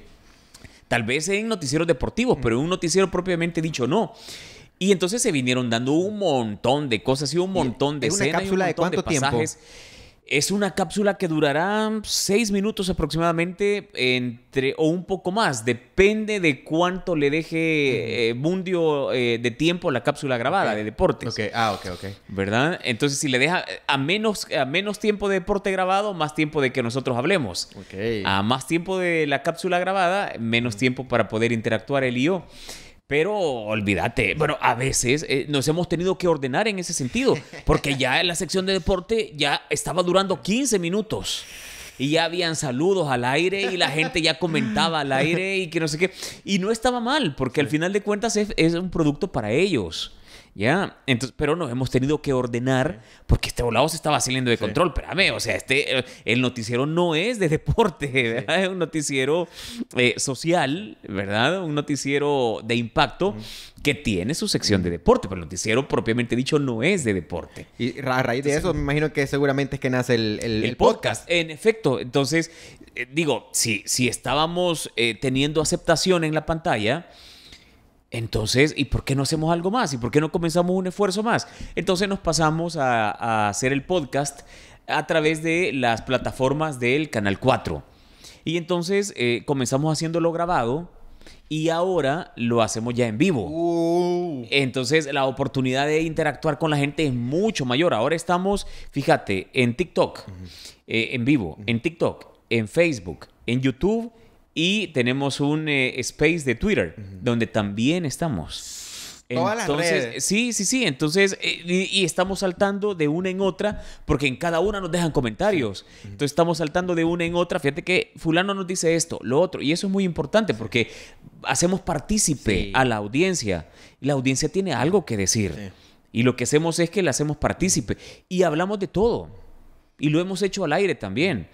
Tal vez en noticieros deportivos, pero en un noticiero propiamente dicho no. Y entonces se vinieron dando un montón de cosas y un montón de escenas y un montón de, cuánto Tiempo? Es una cápsula que durará seis minutos aproximadamente, entre o un poco más, depende de cuánto le deje Mundio eh, eh, de tiempo la cápsula grabada de deportes. Ok, ah, ok, ok. ¿Verdad? Entonces, si le deja eh, a menos, a menos tiempo de deporte grabado, más tiempo de que nosotros hablemos. Ok. A más tiempo de la cápsula grabada, menos tiempo para poder interactuar el y pero olvídate, bueno, a veces eh, nos hemos tenido que ordenar en ese sentido, porque ya en la sección de deporte ya estaba durando 15 minutos y ya habían saludos al aire y la gente ya comentaba al aire y que no sé qué. Y no estaba mal, porque al final de cuentas es un producto para ellos. ¿Ya? Entonces, pero nos hemos tenido que ordenar porque este volado se estaba saliendo de control. Espérame, o sea, este, eh, el noticiero no es de deporte, Es un noticiero eh, social, ¿verdad? Un noticiero de impacto que tiene su sección de deporte, pero el noticiero propiamente dicho no es de deporte. Y a raíz de eso, me imagino que seguramente es que nace el, podcast. En efecto, entonces, eh, digo, si, si estábamos teniendo aceptación en la pantalla, entonces, ¿y por qué no hacemos algo más? ¿Y por qué no comenzamos un esfuerzo más? Entonces nos pasamos a, hacer el podcast a través de las plataformas del Canal 4. Y entonces eh, comenzamos haciéndolo grabado y ahora lo hacemos ya en vivo. Uh. Entonces la oportunidad de interactuar con la gente es mucho mayor. Ahora estamos, fíjate, en TikTok, eh, en vivo, en TikTok, en Facebook, en YouTube y tenemos un eh, space de Twitter, donde también estamos. entonces, Sí, sí, sí. Entonces, eh, y, estamos saltando de una en otra porque en cada una nos dejan comentarios. Entonces, estamos saltando de una en otra. Fíjate que fulano nos dice esto, lo otro. Y eso es muy importante porque hacemos partícipe a la audiencia. La audiencia tiene algo que decir. Y lo que hacemos es que la hacemos partícipe. Y hablamos de todo. Y lo hemos hecho al aire también.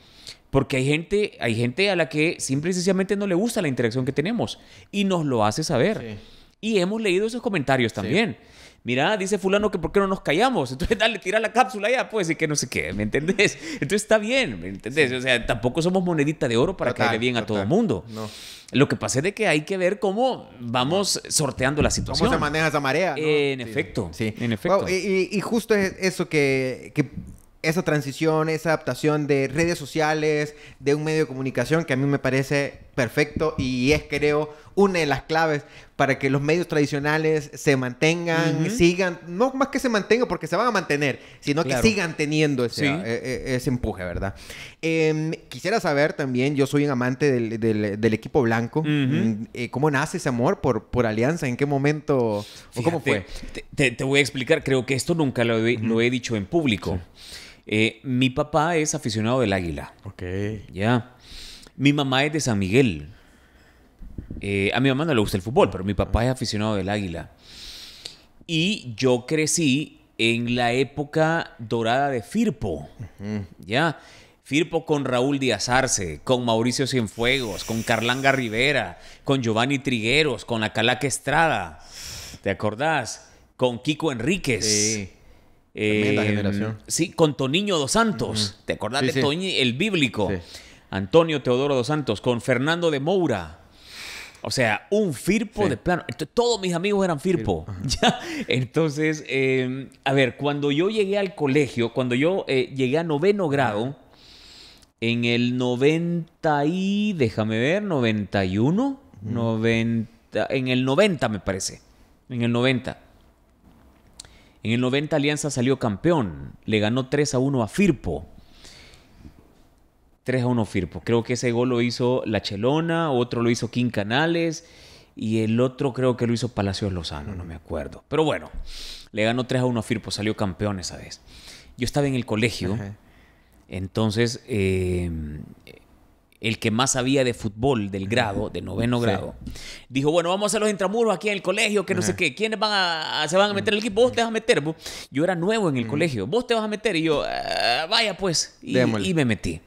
Porque hay gente, hay gente a la que simple y sencillamente no le gusta la interacción que tenemos y nos lo hace saber. Y hemos leído esos comentarios también. Mira, dice fulano que por qué no nos callamos. Entonces, dale, tira la cápsula ya, pues, y que no sé qué, ¿me entendés? Entonces está bien, ¿me entendés? O sea, tampoco somos monedita de oro para total, caerle bien a todo el mundo. No. Lo que pasa es de que hay que ver cómo vamos sorteando la situación. ¿Cómo se maneja esa marea? en efecto. Sí. En efecto. y, justo es eso que, que esa transición, esa adaptación de redes sociales, de un medio de comunicación que a mí me parece perfecto y es creo una de las claves para que los medios tradicionales se mantengan, sigan, no más que se mantengan porque se van a mantener, sino que sigan teniendo ese, eh, eh, ese empuje, ¿verdad? Em, quisiera saber también, yo soy un amante del, equipo blanco, mm, eh, ¿cómo nace ese amor por, por Alianza? ¿En qué momento? ¿O cómo fue? Te, voy a explicar, creo que esto nunca lo he, dicho en público. mi papá es aficionado del águila. Ok. Ya. Mi mamá es de San Miguel. Eh, a mi mamá no le gusta el fútbol, pero mi papá es aficionado del águila. Y yo crecí en la época dorada de Firpo. ¿Ya? Firpo con Raúl Díaz Arce, con Mauricio Cienfuegos, con Carlanga Rivera, con Giovanni Trigueros, con la Calaca Estrada. ¿Te acordás? Con Kiko Enríquez. Sí. Em, generación. Sí, con Toniño dos Santos. ¿Te acordás de el bíblico? Antonio Teodoro dos Santos, con Fernando de Moura. O sea, un Firpo de plano. Todos mis amigos eran Firpo. Entonces, em, a ver, cuando yo llegué al colegio, cuando yo eh, llegué a noveno grado, en el 90 y, déjame ver, 91, 90, en el 90 me parece, en el 90. En el 90 Alianza salió campeón, le ganó 3 a 1 a Firpo. 3 a 1 Firpo. Creo que ese gol lo hizo La Chelona, otro lo hizo King Canales y el otro creo que lo hizo Palacios Lozano, no me acuerdo. Pero bueno, le ganó 3 a 1 Firpo, salió campeón esa vez. Yo estaba en el colegio, entonces eh, el que más sabía de fútbol del grado, de noveno grado, dijo, bueno, vamos a hacer los intramuros aquí en el colegio, que no sé qué, ¿quiénes van a, se van a meter el equipo? Vos te vas a meter, Yo era nuevo en el colegio, vos te vas a meter y yo, ah, vaya pues, y me metí.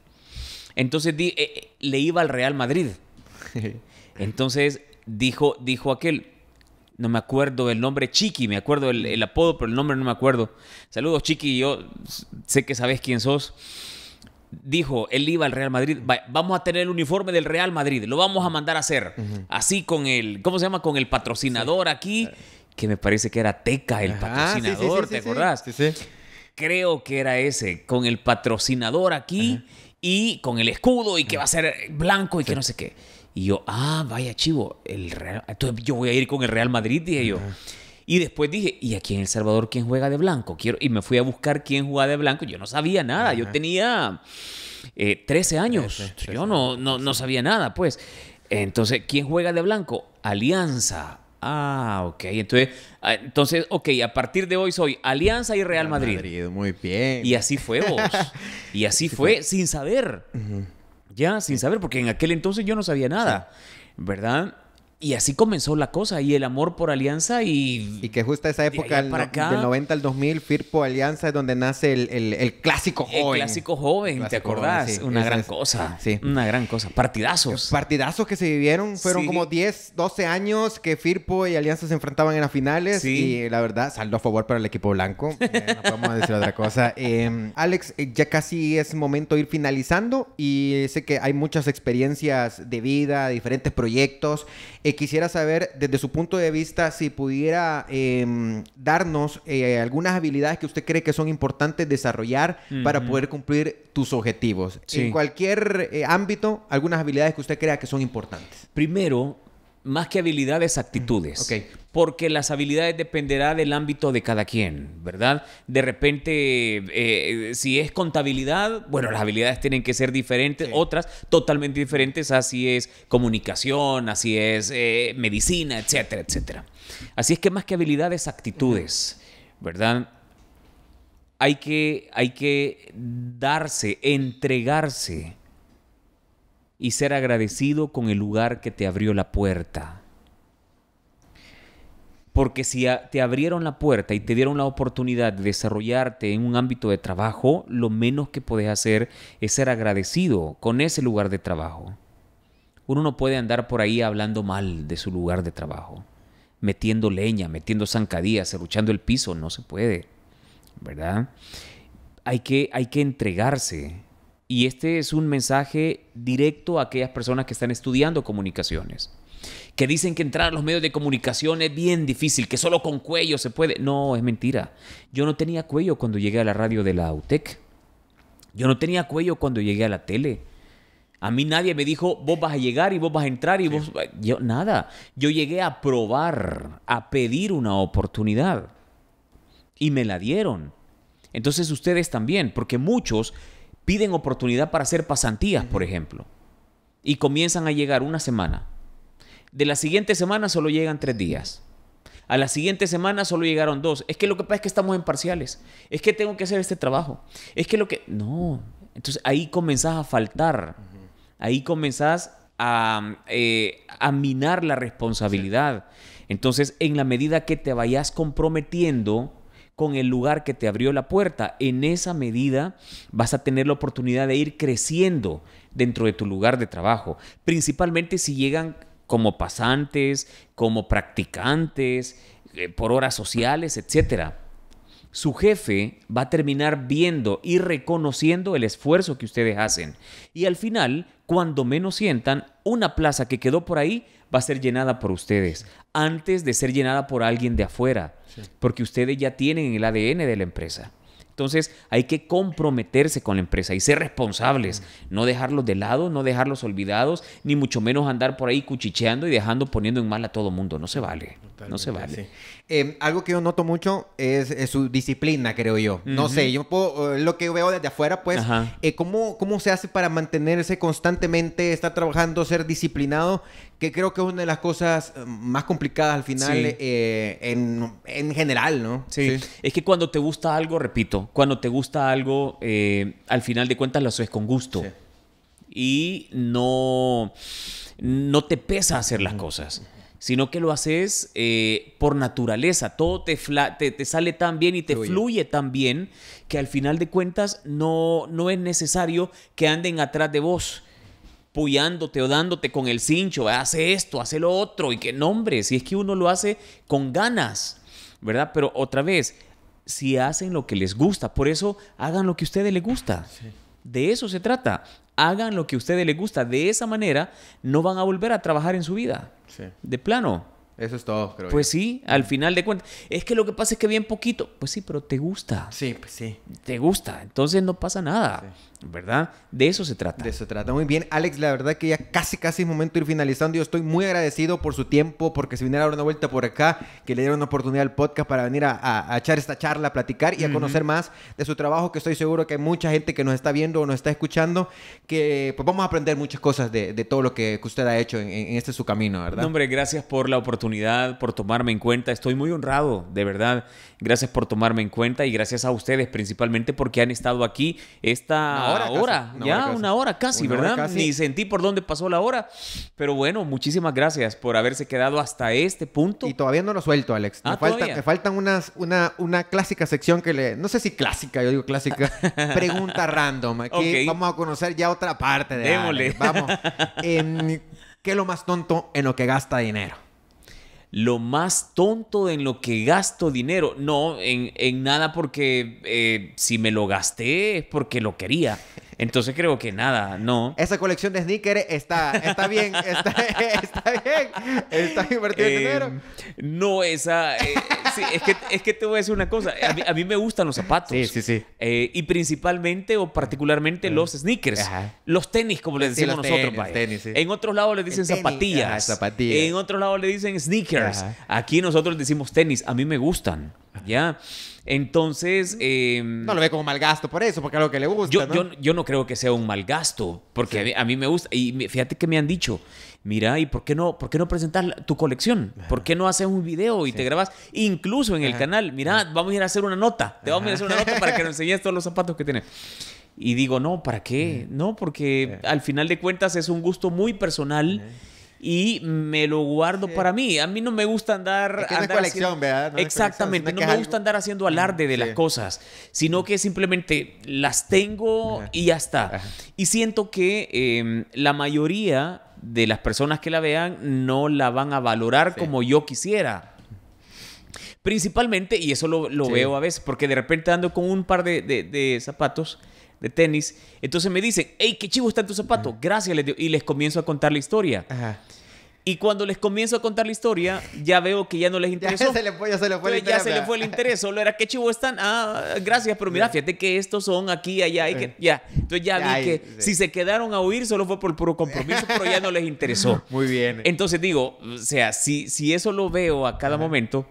Entonces eh, eh, le iba al Real Madrid. Entonces dijo, dijo aquel, no me acuerdo el nombre, Chiqui, me acuerdo el, apodo, pero el nombre no me acuerdo. Saludos Chiqui, yo sé que sabes quién sos. Dijo, él iba al Real Madrid, vamos a tener el uniforme del Real Madrid, lo vamos a mandar a hacer. Así con el, ¿cómo se llama? Con el patrocinador aquí, que me parece que era Teca el patrocinador, ¿te acordás? Creo que era ese, con el patrocinador aquí y con el escudo y que va a ser blanco y que no sé qué. Y yo, ah, vaya chivo, el Real... entonces yo voy a ir con el Real Madrid, dije yo. Y después dije, ¿y aquí en El Salvador quién juega de blanco? Quiero... Y me fui a buscar quién juega de blanco. Yo no sabía nada, yo tenía 13 eh, años, yo no, no sabía nada, pues. Entonces, ¿quién juega de blanco? Alianza. Ah, ok. Entonces, ah, entonces, ok, a partir de hoy soy Alianza y Real Madrid. Madrid muy bien. Y así fue vos. y así fue, sin saber. Ya, sin saber, porque en aquel entonces yo no sabía nada, ¿verdad? Y así comenzó la cosa y el amor por Alianza y... Y que justo esa época, del 90 al 2000, Firpo Alianza es donde nace el, clásico joven. El clásico joven, ¿te acordás? Una gran cosa. Sí. Una gran cosa. Partidazos. Partidazos que se vivieron. Fueron como 10, 12 años que Firpo y Alianza se enfrentaban en las finales. Y la verdad, saldó a favor para el equipo blanco. Eh, no podemos decir otra cosa. Eh, Alex, eh, ya casi es momento de ir finalizando y sé que hay muchas experiencias de vida, diferentes proyectos. Eh, quisiera saber desde su punto de vista si pudiera em, darnos eh, algunas habilidades que usted cree que son importantes desarrollar para poder cumplir tus objetivos. En cualquier eh, ámbito, algunas habilidades que usted crea que son importantes. Primero, más que habilidades, actitudes. Okay porque las habilidades dependerá del ámbito de cada quien, ¿verdad? De repente, eh, si es contabilidad, bueno, las habilidades tienen que ser diferentes, otras totalmente diferentes, así es comunicación, así es eh, medicina, etcétera, etcétera. Así es que más que habilidades, actitudes, ¿verdad? Hay que, hay que darse, entregarse y ser agradecido con el lugar que te abrió la puerta porque si te abrieron la puerta y te dieron la oportunidad de desarrollarte en un ámbito de trabajo, lo menos que puedes hacer es ser agradecido con ese lugar de trabajo. Uno no puede andar por ahí hablando mal de su lugar de trabajo, metiendo leña, metiendo zancadillas, cerruchando el piso, no se puede, ¿verdad? Hay que, hay que entregarse. Y este es un mensaje directo a aquellas personas que están estudiando comunicaciones que dicen que entrar a los medios de comunicación es bien difícil, que solo con cuello se puede. No, es mentira. Yo no tenía cuello cuando llegué a la radio de la UTEC. Yo no tenía cuello cuando llegué a la tele. A mí nadie me dijo, vos vas a llegar y vos vas a entrar y vos... Yo, nada. Yo llegué a probar, a pedir una oportunidad. Y me la dieron. Entonces ustedes también, porque muchos piden oportunidad para hacer pasantías, por ejemplo. Y comienzan a llegar una semana, de la siguiente semana solo llegan tres días. A la siguiente semana solo llegaron dos. Es que lo que pasa es que estamos en parciales. Es que tengo que hacer este trabajo. Es que lo que... No. Entonces ahí comenzás a faltar. Ahí comenzás a, eh, a minar la responsabilidad. Entonces, en la medida que te vayas comprometiendo con el lugar que te abrió la puerta, en esa medida vas a tener la oportunidad de ir creciendo dentro de tu lugar de trabajo. Principalmente si llegan como pasantes, como practicantes, eh, por horas sociales, etc. Su jefe va a terminar viendo y reconociendo el esfuerzo que ustedes hacen. Y al final, cuando menos sientan, una plaza que quedó por ahí va a ser llenada por ustedes, antes de ser llenada por alguien de afuera, porque ustedes ya tienen el ADN de la empresa. Entonces hay que comprometerse con la empresa y ser responsables, no dejarlos de lado, no dejarlos olvidados, ni mucho menos andar por ahí cuchicheando y dejando poniendo en mal a todo mundo. No se vale, no se vale. Em, algo que yo noto mucho es, su disciplina, creo yo. No sé, yo eh, lo que veo desde afuera, pues, eh, ¿cómo, se hace para mantenerse constantemente, estar trabajando, ser disciplinado? Que creo que es una de las cosas eh, más complicadas al final en, general, ¿no? Sí. Es que cuando te gusta algo, repito, cuando te gusta algo, al final de cuentas lo haces con gusto. Y no, no te pesa hacer las cosas sino que lo haces eh, por naturaleza. Todo te, te, sale tan bien y te fluye. tan bien que al final de cuentas no, no es necesario que anden atrás de vos puyándote o dándote con el cincho, ah, hace esto, hace lo otro, y que nombre, si es que uno lo hace con ganas, ¿verdad? Pero otra vez, si hacen lo que les gusta, por eso hagan lo que a ustedes les gusta. De eso se trata. Hagan lo que a ustedes les gusta. De esa manera no van a volver a trabajar en su vida. Sí. De plano. Eso es todo, creo. Pues sí, al final de cuentas. Es que lo que pasa es que bien poquito. Pues sí, pero te gusta. Sí, pues sí. Te gusta. Entonces no pasa nada. ¿Verdad? De eso se trata. De eso se trata. Muy bien, Alex, la verdad que ya casi, casi es momento de ir finalizando. Yo estoy muy agradecido por su tiempo, porque se viniera a dar una vuelta por acá, que le dieron una oportunidad al podcast para venir a, echar esta charla, a platicar y a conocer más de su trabajo, que estoy seguro que hay mucha gente que nos está viendo o nos está escuchando, que pues vamos a aprender muchas cosas de, todo lo que, usted ha hecho en, este su camino, ¿verdad? hombre, gracias por la oportunidad, por tomarme en cuenta. Estoy muy honrado, de verdad. Gracias por tomarme en cuenta y gracias a ustedes principalmente porque han estado aquí. Esta... Ahora, ya, una hora casi, ¿verdad? Ni sentí por dónde pasó la hora. Pero bueno, muchísimas gracias por haberse quedado hasta este punto. Y todavía no lo suelto, Alex. Te ah, falta, faltan unas, una, una clásica sección que le. No sé si clásica, yo digo clásica. pregunta random. Aquí vamos a conocer ya otra parte de. Démosle. Vamos. Em, ¿Qué es lo más tonto en lo que gasta dinero? lo más tonto en lo que gasto dinero. No, en, en nada porque eh, si me lo gasté es porque lo quería. Entonces creo que nada, no. Esa colección de sneakers está, está bien, está, bien, está invertido dinero. Em, no, esa... Eh, es que, te voy a decir una cosa. A mí, me gustan los zapatos. Sí, sí, sí. Eh, y principalmente o particularmente eh, los sneakers. Los tenis, como les decimos nosotros, tenis, En otros lados le dicen zapatillas. zapatillas. En otros lados le dicen sneakers. Aquí nosotros decimos tenis. A mí me gustan. ¿Ya? Entonces... Em, no lo ve como mal gasto por eso, porque es algo que le gusta. Yo ¿no? Yo, no creo que sea un mal gasto, porque a, mí, me gusta. Y fíjate que me han dicho, mira, ¿y por qué no, por qué no presentar tu colección? ¿Por qué no haces un video y te grabas? Incluso en el canal, mira, vamos a ir a hacer una nota. Te vamos a a hacer una nota para que nos enseñes todos los zapatos que tienes. Y digo, no, ¿para qué? No, porque al final de cuentas es un gusto muy personal y me lo guardo para mí. A mí no me gusta andar... colección, ¿verdad? Exactamente, no, me gusta andar haciendo alarde de las cosas, sino que simplemente las tengo y ya está. Y siento que em, la mayoría de las personas que la vean no la van a valorar como yo quisiera. Principalmente, y eso lo, veo a veces, porque de repente ando con un par de, de zapatos de tenis. Entonces me dicen, hey, qué chivo está en tus zapato Gracias, les digo. Y les comienzo a contar la historia. Ajá. Y cuando les comienzo a contar la historia, ya veo que ya no les interesó. Ya se le fue, el, interés, Solo era, qué chivo están. Ah, gracias, pero mira, fíjate que estos son aquí, allá. Y que, eh. ya. Entonces ya, vi que si se quedaron a oír, solo fue por puro compromiso, pero ya no les interesó. Muy bien. Entonces digo, o sea, si, si eso lo veo a cada momento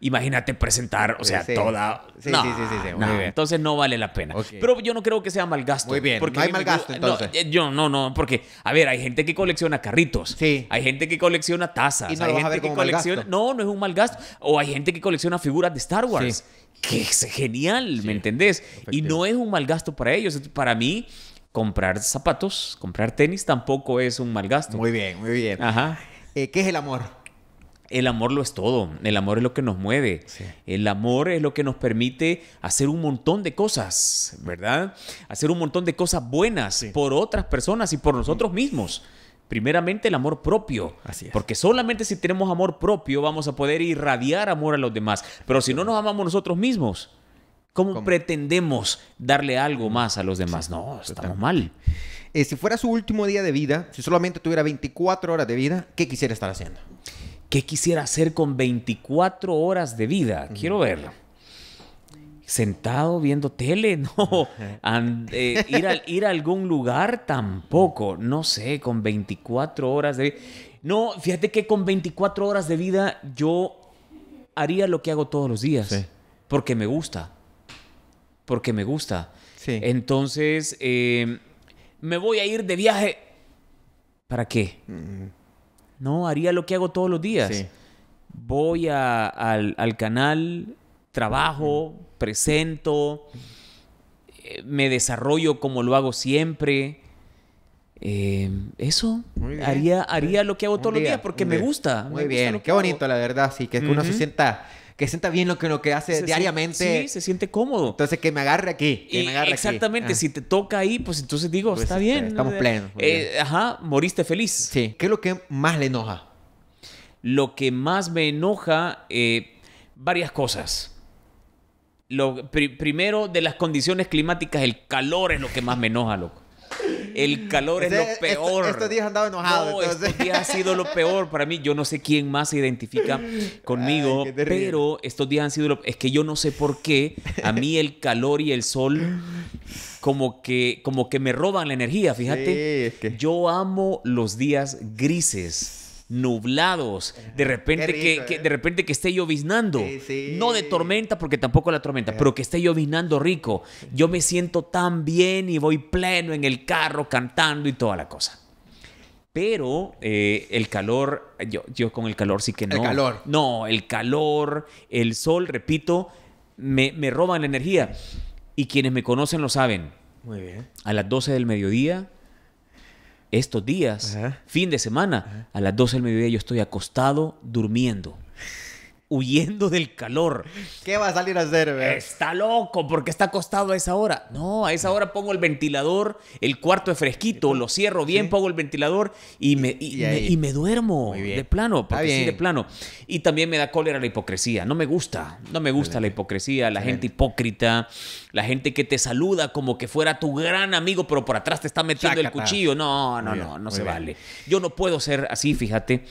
imagínate presentar, o sea, toda. Sí, sí, sí, sí, muy Entonces no vale la pena. Pero yo no creo que sea gasto. Muy bien, porque hay malgasto entonces. No, eh, yo no, no, porque, a ver, hay gente que colecciona carritos. Sí. Hay gente que colecciona tazas. no gente que colecciona. No, no es un mal gasto O hay gente que colecciona figuras de Star Wars. Que es genial, ¿me entendés? Y no es un mal gasto para ellos. Para mí comprar zapatos, comprar tenis tampoco es un mal gasto. Muy bien, muy bien. Ajá. Eh, ¿Qué es el amor? el amor lo es todo, el amor es lo que nos mueve, el amor es lo que nos permite hacer un montón de cosas, ¿verdad? Hacer un montón de cosas buenas por otras personas y por nosotros mismos. Primeramente el amor propio, Así porque solamente si tenemos amor propio vamos a poder irradiar amor a los demás, pero si no nos amamos nosotros mismos, ¿Cómo, pretendemos darle algo más a los demás? no, estamos mal. Eh, si fuera su último día de vida, si solamente tuviera 24 horas de vida, ¿qué quisiera estar haciendo? ¿Qué quisiera hacer con 24 horas de vida? Quiero ver. Sentado viendo tele, no. Eh, ir, a, algún lugar tampoco. No sé, con 24 horas de vida. No, fíjate que con 24 horas de vida yo haría lo que hago todos los días. Porque me gusta. Porque me gusta. Sí. Entonces, eh, me voy a ir de viaje. ¿Para qué? No, haría lo que hago todos los días. Voy al, canal, trabajo, presento, eh, me desarrollo como lo hago siempre. Eh, eso haría, haría lo que hago todos los días porque me gusta. Muy bien, qué bonito, la verdad, sí, que, uno se sienta que sienta bien lo que, lo que hace diariamente. Sí, se siente cómodo. Entonces, que me agarre aquí. Eh, me agarre exactamente, ah. si te toca ahí, pues entonces digo, pues está bien. Estamos eh, plenos. Eh, ajá, moriste feliz. Sí. ¿Qué es lo que más le enoja? Lo que más me enoja, varias cosas. Lo, primero, de las condiciones climáticas, el calor es lo que más me enoja, loco. El calor es lo este- peor. Estos, días han dado enojado. estos días ha sido lo peor para mí. Yo no sé quién más se identifica conmigo, pero estos días han sido lo Es que yo no sé por qué a mí el calor y el sol como que, como que me roban la energía, fíjate. Yo amo los días grises nublados, de repente, que, ¿eh? de repente que esté lloviznando, no de tormenta porque tampoco la tormenta, pero que esté lloviznando rico. Yo me siento tan bien y voy pleno en el carro cantando y toda la cosa. Pero eh, el calor, yo, yo con el calor sí que no. El calor. No, el calor, el sol, repito, me, me roban la energía. Y quienes me conocen lo saben. Muy bien. A las 12 del mediodía, estos días, fin de semana, a las 12 del mediodía yo estoy acostado durmiendo huyendo del calor. ¿Qué va a salir a hacer? Está loco, porque está acostado a esa hora. No, a esa hora pongo el ventilador, el cuarto es fresquito, lo cierro bien, pongo el ventilador y me, y, me, y duermo de plano, porque sí, de plano. Y también me da cólera la hipocresía. No me gusta, no me gusta la hipocresía, la gente hipócrita, la gente que te saluda como que fuera tu gran amigo, pero por atrás te está metiendo el cuchillo. No, no, no, no, se vale. Yo no puedo ser así, fíjate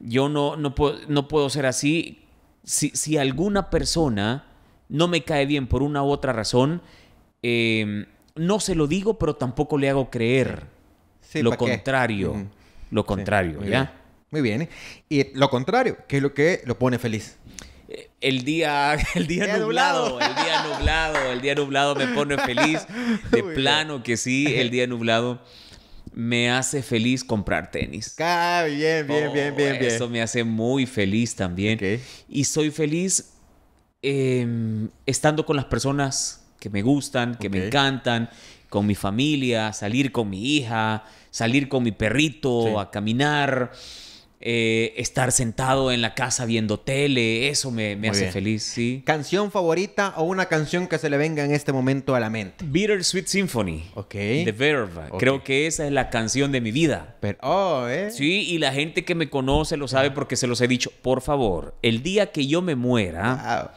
yo no, no, puedo, no puedo ser así. Si, alguna persona no me cae bien por una u otra razón, em, no se lo digo, pero tampoco le hago creer. lo, contrario, lo contrario. ¿ya? Muy bien. Y lo contrario, ¿qué es lo que lo pone feliz. El día, el día, nublado, el día nublado, el día nublado me pone feliz. De plano que sí, el día nublado me hace feliz comprar tenis. Ah, bien, bien, bien, bien, oh, Eso me hace muy feliz también. Y soy feliz em, estando con las personas que me gustan, que me encantan, con mi familia, salir con mi hija, salir con mi perrito a caminar. Eh, estar sentado en la casa viendo tele, eso me, hace feliz, sí. ¿Canción favorita o una canción que se le venga en este momento a la mente? Bittersweet Sweet Symphony. Ok. De Verve. Creo que esa es la canción de mi vida. Pero, oh, eh. Sí, y la gente que me conoce lo sabe porque se los he dicho. Por favor, el día que yo me muera,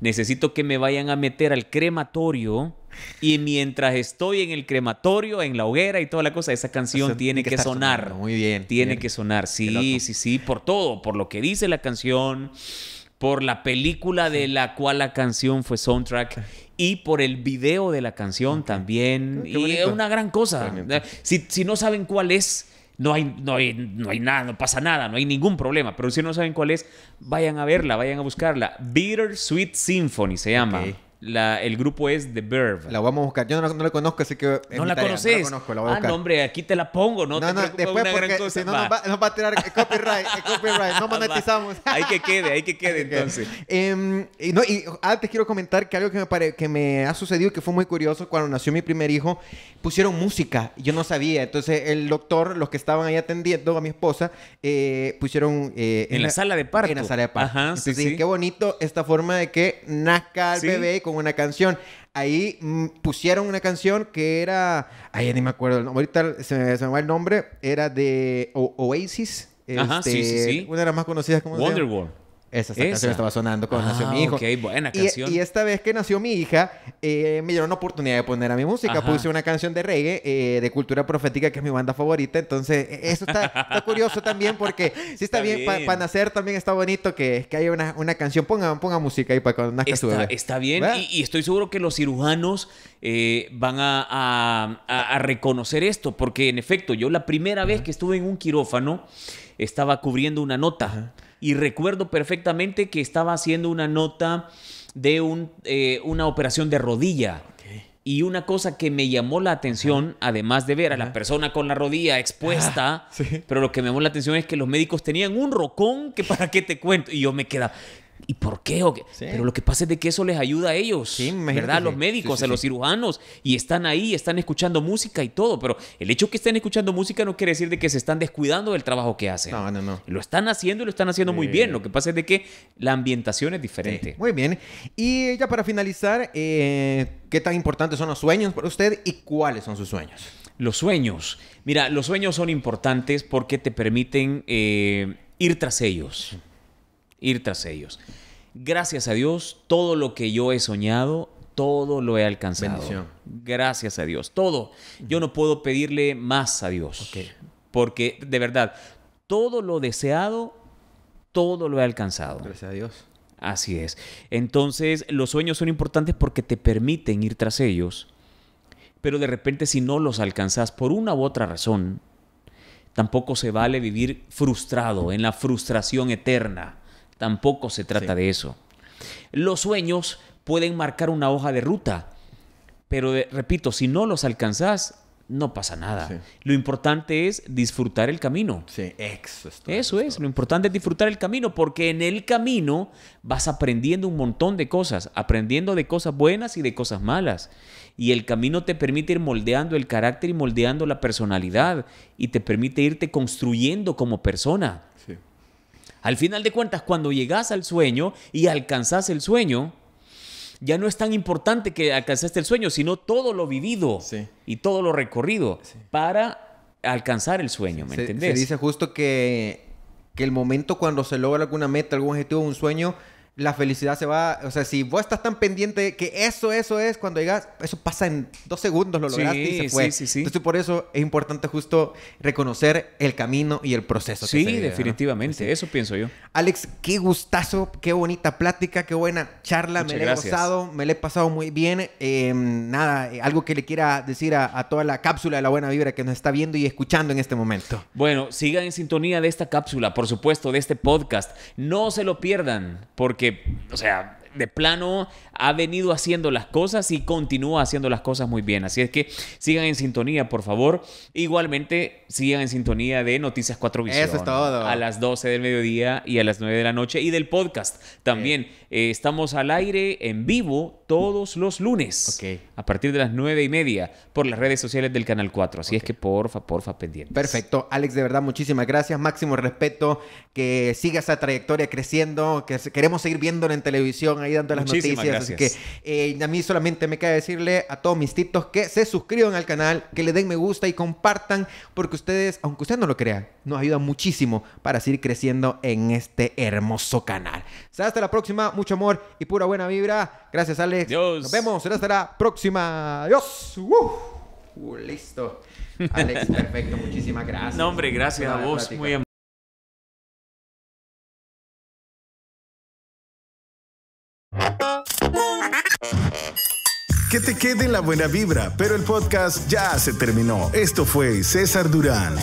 necesito que me vayan a meter al crematorio y mientras estoy en el crematorio, en la hoguera y toda la cosa, esa canción tiene, que, sonar. Muy bien. Tiene que sonar, sí, sí, sí, por todo, por lo que dice la canción, por la película de la cual la canción fue soundtrack y por el video de la canción también. Y es una gran cosa. Si, no saben cuál es, no hay, no, nada, no pasa nada, no hay ningún problema. Pero si no saben cuál es, vayan a verla, vayan a buscarla. Bitter Sweet Symphony se llama. La, el grupo es The Verve. La vamos a buscar. Yo no, no la conozco, así que. No la conoces. No la conozco, la voy a ah, buscar. Ah, no, hombre, aquí te la pongo, ¿no? No, no, te después porque no nos va, a tirar copyright, copyright. No ah, monetizamos. hay que quede, hay que quede entonces. Em, y, no, y antes ah, quiero comentar que algo que me, que me ha sucedido y que fue muy curioso cuando nació mi primer hijo, pusieron música. Yo no sabía. Entonces el doctor, los que estaban ahí atendiendo a mi esposa, eh, pusieron. Eh, en, la, sala de parto. En la sala de parto. Ajá, entonces, sí, sí. Qué bonito esta forma de que nazca el bebé con una canción. Ahí mm, pusieron una canción que era. ahí ni me acuerdo Ahorita se, me, va el nombre. Era de Oasis. Este, una de las más conocidas como. Wonderwall. Esa, canción estaba sonando cuando nació ah, mi hijo. Y, esta vez que nació mi hija, eh, me dieron la oportunidad de poner a mi música. Puse una canción de reggae, eh, de cultura profética, que es mi banda favorita. Entonces, e, eso está, curioso también, porque sí está, bien, para nacer también está bonito que, que haya una, canción. Pongan, ponga música ahí para cuando nazca está, su Está bien, y, estoy seguro que los cirujanos eh, van a, reconocer esto, porque en efecto, yo la primera vez que estuve en un quirófano estaba cubriendo una nota y recuerdo perfectamente que estaba haciendo una nota de un, eh, una operación de rodilla. Y una cosa que me llamó la atención, además de ver a la persona con la rodilla expuesta, ah, pero lo que me llamó la atención es que los médicos tenían un rocón que para qué te cuento. Y yo me quedaba, ¿y por qué? O qué? Pero lo que pasa es de que eso les ayuda a ellos, ¿verdad? los médicos, a los cirujanos, y están ahí, están escuchando música y todo, pero el hecho que estén escuchando música no quiere decir de que se están descuidando del trabajo que hacen. No, no, no. Lo están haciendo y lo están haciendo muy bien, lo que pasa es de que la ambientación es diferente. Muy bien. Y ya para finalizar, eh, ¿qué tan importantes son los sueños para usted y cuáles son sus sueños? Los sueños. Mira, los sueños son importantes porque te permiten eh, ir tras ellos ir tras ellos. Gracias a Dios, todo lo que yo he soñado, todo lo he alcanzado. Gracias a Dios, todo. Yo no puedo pedirle más a Dios. Porque de verdad, todo lo deseado, todo lo he alcanzado. Gracias a Dios. Así es. Entonces, los sueños son importantes porque te permiten ir tras ellos. Pero de repente, si no los alcanzas por una u otra razón, tampoco se vale vivir frustrado, en la frustración eterna. Tampoco se trata de eso. Los sueños pueden marcar una hoja de ruta, pero eh, repito, si no los alcanzás, no pasa nada. Lo importante es disfrutar el camino. Sí, eso es. Lo importante es disfrutar el camino, porque en el camino vas aprendiendo un montón de cosas, aprendiendo de cosas buenas y de cosas malas. Y el camino te permite ir moldeando el carácter y moldeando la personalidad y te permite irte construyendo como persona. Sí. Al final de cuentas, cuando llegas al sueño y alcanzas el sueño, ya no es tan importante que alcanzaste el sueño, sino todo lo vivido y todo lo recorrido para alcanzar el sueño, ¿me entendés? Se dice justo que, que el momento cuando se logra alguna meta, algún objetivo, un sueño, la felicidad se va. O sea, si vos estás tan pendiente que eso, eso es, cuando llegas, eso pasa en dos segundos, lo lograste y se fue. Sí, sí, Entonces, por eso es importante justo reconocer el camino y el proceso. Sí, definitivamente, pues eso pienso yo. Alex, qué gustazo, qué bonita plática, qué buena charla. me la he gozado, me la he pasado muy bien. Em, nada, eh, algo que le quiera decir a, a toda la cápsula de la buena vibra que nos está viendo y escuchando en este momento. Bueno, sigan en sintonía de esta cápsula, por supuesto, de este podcast. No se lo pierdan, porque que, o sea, de plano ha venido haciendo las cosas y continúa haciendo las cosas muy bien. Así es que sigan en sintonía, por favor. Igualmente, sigan en sintonía de Noticias 4 Eso es todo. A las 12 del mediodía y a las 9 de la noche y del podcast también. Eh, estamos al aire en vivo todos los lunes okay. a partir de las nueve y media por las redes sociales del Canal 4. Así es que porfa, porfa, pendientes. Perfecto. Alex, de verdad, muchísimas gracias. Máximo respeto. Que siga esa trayectoria creciendo. Que queremos seguir viéndolo en televisión, ahí dando las noticias. Así que eh, a mí solamente me queda decirle a todos mis titos que se suscriban al canal, que le den me gusta y compartan, porque ustedes, aunque ustedes no lo crean, nos ayuda muchísimo para seguir creciendo en este hermoso canal. sea, hasta la próxima. Mucho amor y pura buena vibra. Gracias, Alex. Nos vemos. Será hasta la próxima. Adiós. Uh, listo. Alex, perfecto. Muchísimas gracias. No, hombre, gracias a vos. Muy amable. Que te quede en la buena vibra, pero el podcast ya se terminó. Esto fue César Durán.